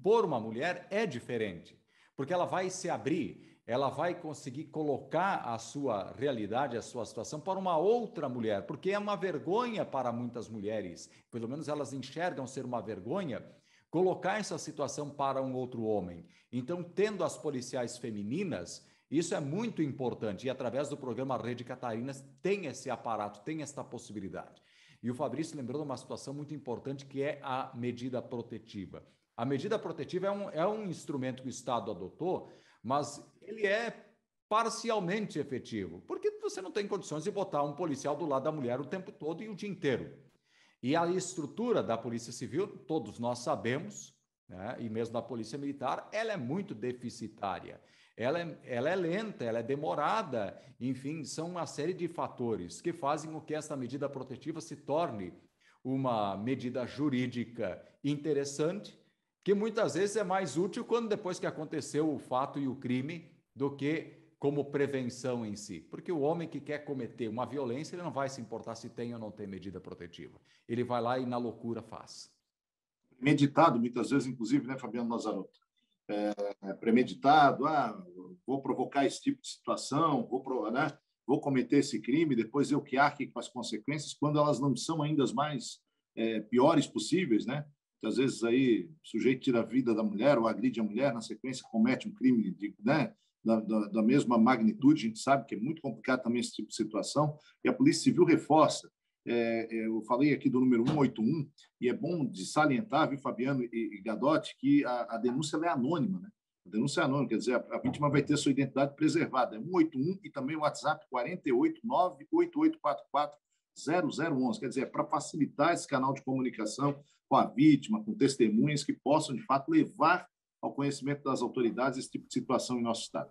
por uma mulher é diferente, porque ela vai se abrir, ela vai conseguir colocar a sua realidade, a sua situação para uma outra mulher, porque é uma vergonha para muitas mulheres, pelo menos elas enxergam ser uma vergonha colocar essa situação para um outro homem. Então, tendo as policiais femininas, isso é muito importante e através do programa Rede Catarinas tem esse aparato, tem esta possibilidade. E o Fabrício lembrou de uma situação muito importante que é a medida protetiva. A medida protetiva é um, é um instrumento que o Estado adotou, mas ele é parcialmente efetivo, porque você não tem condições de botar um policial do lado da mulher o tempo todo e o dia inteiro. E a estrutura da Polícia Civil, todos nós sabemos, né, e mesmo da Polícia Militar, ela é muito deficitária. Ela é, ela é lenta, ela é demorada, enfim, são uma série de fatores que fazem com que essa medida protetiva se torne uma medida jurídica interessante, que muitas vezes é mais útil quando depois que aconteceu o fato e o crime do que como prevenção em si. Porque o homem que quer cometer uma violência, ele não vai se importar se tem ou não tem medida protetiva. Ele vai lá e na loucura faz. Meditado, muitas vezes, inclusive, né, Fabiano Nazaroto, É, premeditado, ah, vou provocar esse tipo de situação, vou, né, vou cometer esse crime, depois eu que arque com as consequências, quando elas não são ainda as mais é, piores possíveis, né? Muitas vezes aí o sujeito tira a vida da mulher ou agride a mulher, na sequência comete um crime de, né, da, da, da, mesma magnitude, a gente sabe que é muito complicado também esse tipo de situação, e a Polícia Civil reforça. É, é eu falei aqui do número 181, e é bom de salientar, viu, Fabiano e, e Gadotti, que a, a denúncia é anônima, né? A denúncia é anônima, quer dizer, a, a, vítima vai ter sua identidade preservada. É 181 e também o WhatsApp 48988440011. Quer dizer, é para facilitar esse canal de comunicação com a vítima, com testemunhas que possam, de fato, levar ao conhecimento das autoridades esse tipo de situação em nosso estado.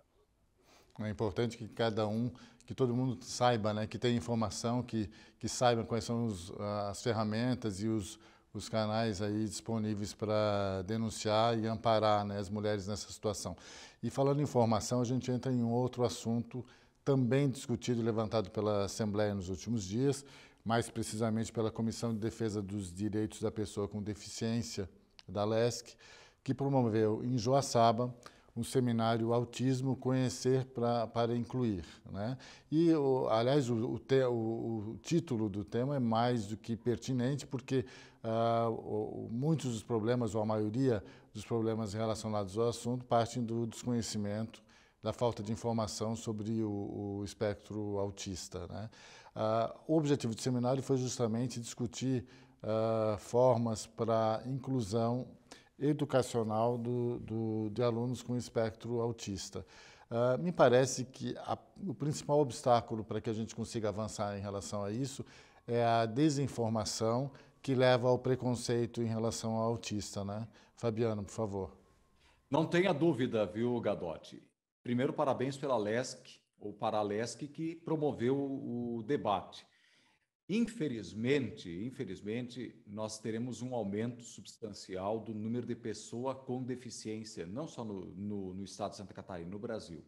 É importante que cada um, que todo mundo saiba, né, que tenha informação, que, que saiba quais são os, as ferramentas e os, os canais aí disponíveis para denunciar e amparar né, as mulheres nessa situação. E falando em informação, a gente entra em um outro assunto também discutido e levantado pela Assembleia nos últimos dias, mais precisamente pela Comissão de Defesa dos Direitos da Pessoa com Deficiência, da LESC, que promoveu em Joaçaba um seminário Autismo Conhecer pra, para Incluir. Né? E, o, aliás, o, o, te, o, título do tema é mais do que pertinente, porque uh, muitos dos problemas, ou a maioria dos problemas relacionados ao assunto, partem do desconhecimento, da falta de informação sobre o, espectro autista. Né? Uh, o objetivo do seminário foi justamente discutir uh, formas para inclusão educacional do, do, de alunos com espectro autista. Uh, me parece que a, o principal obstáculo para que a gente consiga avançar em relação a isso é a desinformação que leva ao preconceito em relação ao autista, né? Fabiano, por favor. Não tenha dúvida, viu, Gadotti? Primeiro, parabéns pela LESC, ou para a LESC, que promoveu o debate. Infelizmente, infelizmente, nós teremos um aumento substancial do número de pessoas com deficiência, não só no, no, no estado de Santa Catarina, no Brasil.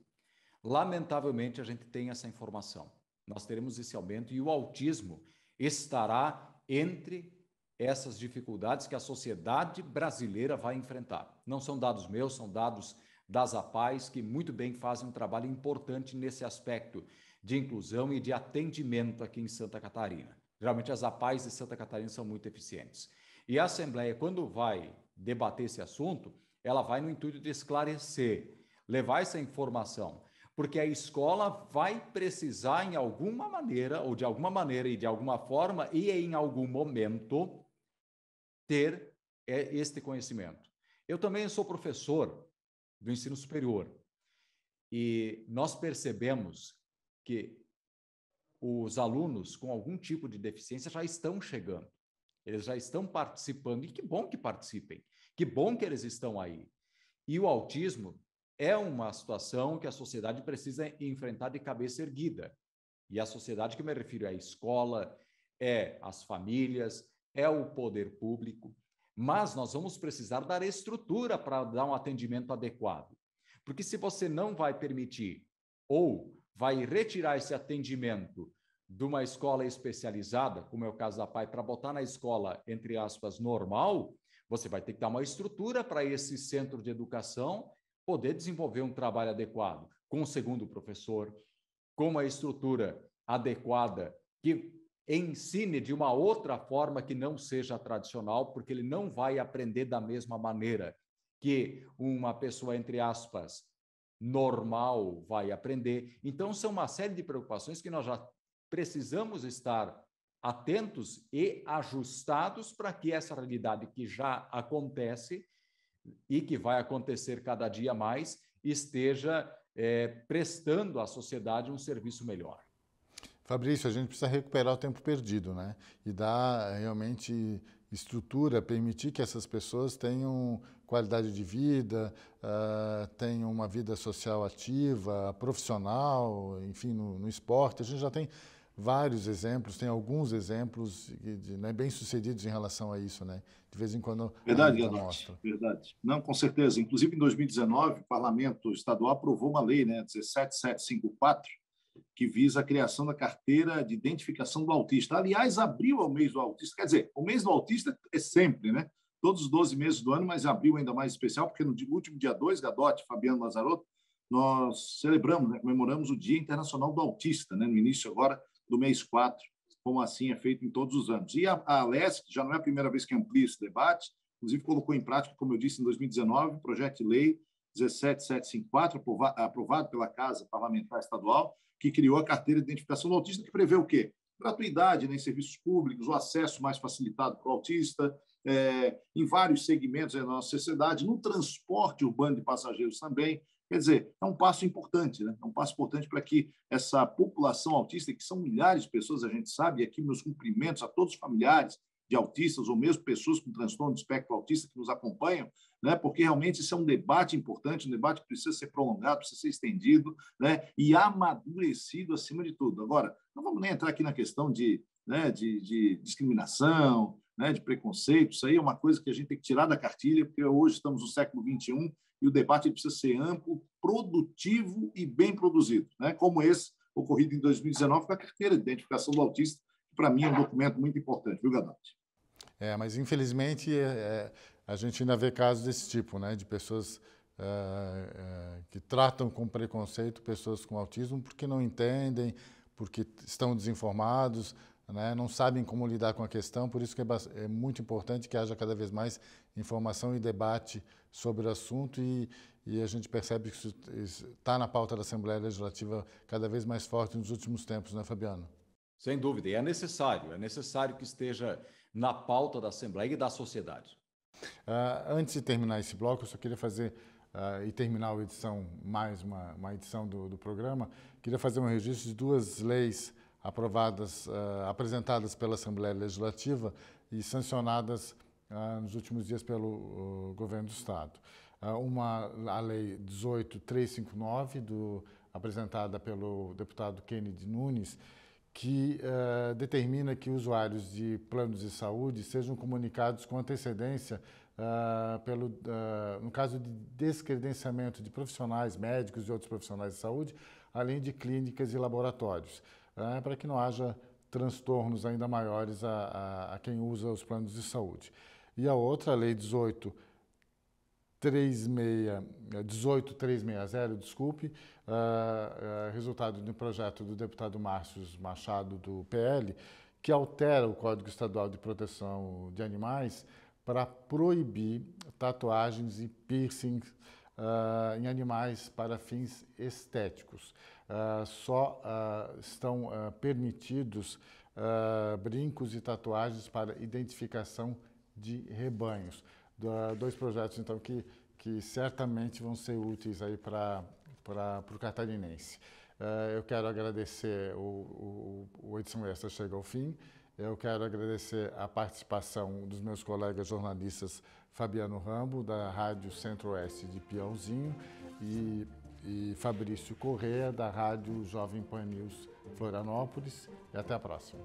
Lamentavelmente, a gente tem essa informação. Nós teremos esse aumento e o autismo estará entre essas dificuldades que a sociedade brasileira vai enfrentar. Não são dados meus, são dados das APAES, que muito bem fazem um trabalho importante nesse aspecto de inclusão e de atendimento aqui em Santa Catarina. Geralmente as APAES de Santa Catarina são muito eficientes. E a Assembleia, quando vai debater esse assunto, ela vai no intuito de esclarecer, levar essa informação, porque a escola vai precisar, em alguma maneira, ou de alguma maneira e de alguma forma, e em algum momento, ter é, este conhecimento. Eu também sou professor do ensino superior e nós percebemos que os alunos com algum tipo de deficiência já estão chegando, eles já estão participando, e que bom que participem, que bom que eles estão aí. E o autismo é uma situação que a sociedade precisa enfrentar de cabeça erguida. E a sociedade que me refiro é a escola, é as famílias, é o poder público, mas nós vamos precisar dar estrutura para dar um atendimento adequado. Porque se você não vai permitir ou vai retirar esse atendimento de uma escola especializada, como é o caso da PAI, para botar na escola, entre aspas, normal, você vai ter que dar uma estrutura para esse centro de educação poder desenvolver um trabalho adequado, com o segundo professor, com uma estrutura adequada que ensine de uma outra forma que não seja tradicional, porque ele não vai aprender da mesma maneira que uma pessoa, entre aspas, normal vai aprender. Então, são uma série de preocupações que nós já precisamos estar atentos e ajustados para que essa realidade que já acontece e que vai acontecer cada dia mais esteja é, prestando à sociedade um serviço melhor. Fabrício, a gente precisa recuperar o tempo perdido, né? E dar realmente estrutura, permitir que essas pessoas tenham qualidade de vida, uh, tenham uma vida social ativa, profissional, enfim, no, no, esporte. A gente já tem vários exemplos, tem alguns exemplos de, né, bem sucedidos em relação a isso, né? De vez em quando verdade, mostra. Verdade, não com certeza. Inclusive em 2019, o Parlamento Estadual aprovou uma lei, né, 17754 que visa a criação da carteira de identificação do autista. Aliás, abriu ao é o mês do autista, quer dizer, o mês do autista é sempre, né? Todos os 12 meses do ano, mas abril ainda mais especial, porque no último dia 2, Gadotti, Fabiano Lazarotto, nós celebramos, né? comemoramos o Dia Internacional do Autista, né? no início agora do mês 4, como assim é feito em todos os anos. E a, Alesc já não é a primeira vez que amplia esse debate, inclusive colocou em prática, como eu disse, em 2019, o projeto de lei 17754, aprovado pela Casa Parlamentar Estadual, que criou a carteira de identificação do autista, que prevê o quê? Gratuidade né, em serviços públicos, o acesso mais facilitado para o autista, é, em vários segmentos da né, nossa sociedade, no transporte urbano de passageiros também. Quer dizer, é um passo importante, né? é um passo importante para que essa população autista, que são milhares de pessoas, a gente sabe, e aqui meus cumprimentos a todos os familiares de autistas ou mesmo pessoas com transtorno de espectro autista que nos acompanham, né? porque realmente isso é um debate importante, um debate que precisa ser prolongado, precisa ser estendido né? e amadurecido acima de tudo. Agora, não vamos nem entrar aqui na questão de, né, de, de discriminação, né, de preconceito, isso aí é uma coisa que a gente tem que tirar da cartilha, porque hoje estamos no século XXI e o debate precisa ser amplo, produtivo e bem produzido, né? como esse ocorrido em 2019 com a carteira de identificação do autista, que para mim é um documento muito importante, viu, Gadot? É, mas infelizmente é, é a gente ainda vê casos desse tipo, né, de pessoas uh, uh, que tratam com preconceito pessoas com autismo porque não entendem, porque estão desinformados, né, não sabem como lidar com a questão, por isso que é, é, muito importante que haja cada vez mais informação e debate sobre o assunto e, e a gente percebe que isso está na pauta da Assembleia Legislativa cada vez mais forte nos últimos tempos, né, Fabiano? Sem dúvida, e é necessário, é necessário que esteja na pauta da Assembleia e da sociedade. Uh, antes de terminar esse bloco, eu só queria fazer uh, e terminar a edição, mais uma, uma edição do, do, programa, queria fazer um registro de duas leis aprovadas, uh, apresentadas pela Assembleia Legislativa e sancionadas nos últimos dias pelo Governo do Estado. uma, a Lei 18359, apresentada pelo deputado Kennedy Nunes, que uh, determina que usuários de planos de saúde sejam comunicados com antecedência uh, pelo, uh, no caso de descredenciamento de profissionais médicos e outros profissionais de saúde, além de clínicas e laboratórios, ah, para que não haja transtornos ainda maiores a, a, a quem usa os planos de saúde. E a outra, a Lei 18 18360, desculpe, uh, resultado de um projeto do deputado Márcio Machado, do PL, que altera o Código Estadual de Proteção de Animais para proibir tatuagens e piercings uh, em animais para fins estéticos. só estão permitidos brincos e tatuagens para identificação de rebanhos dois projetos então que, que certamente vão ser úteis aí para o catarinense. Uh, eu quero agradecer, o, o, o Edição Extra chega ao fim, eu quero agradecer a participação dos meus colegas jornalistas Fabiano Rambo, da Rádio Centro-Oeste de Piauzinho, e, e Fabrício Correa, da Rádio Jovem Pan News Florianópolis. E até a próxima.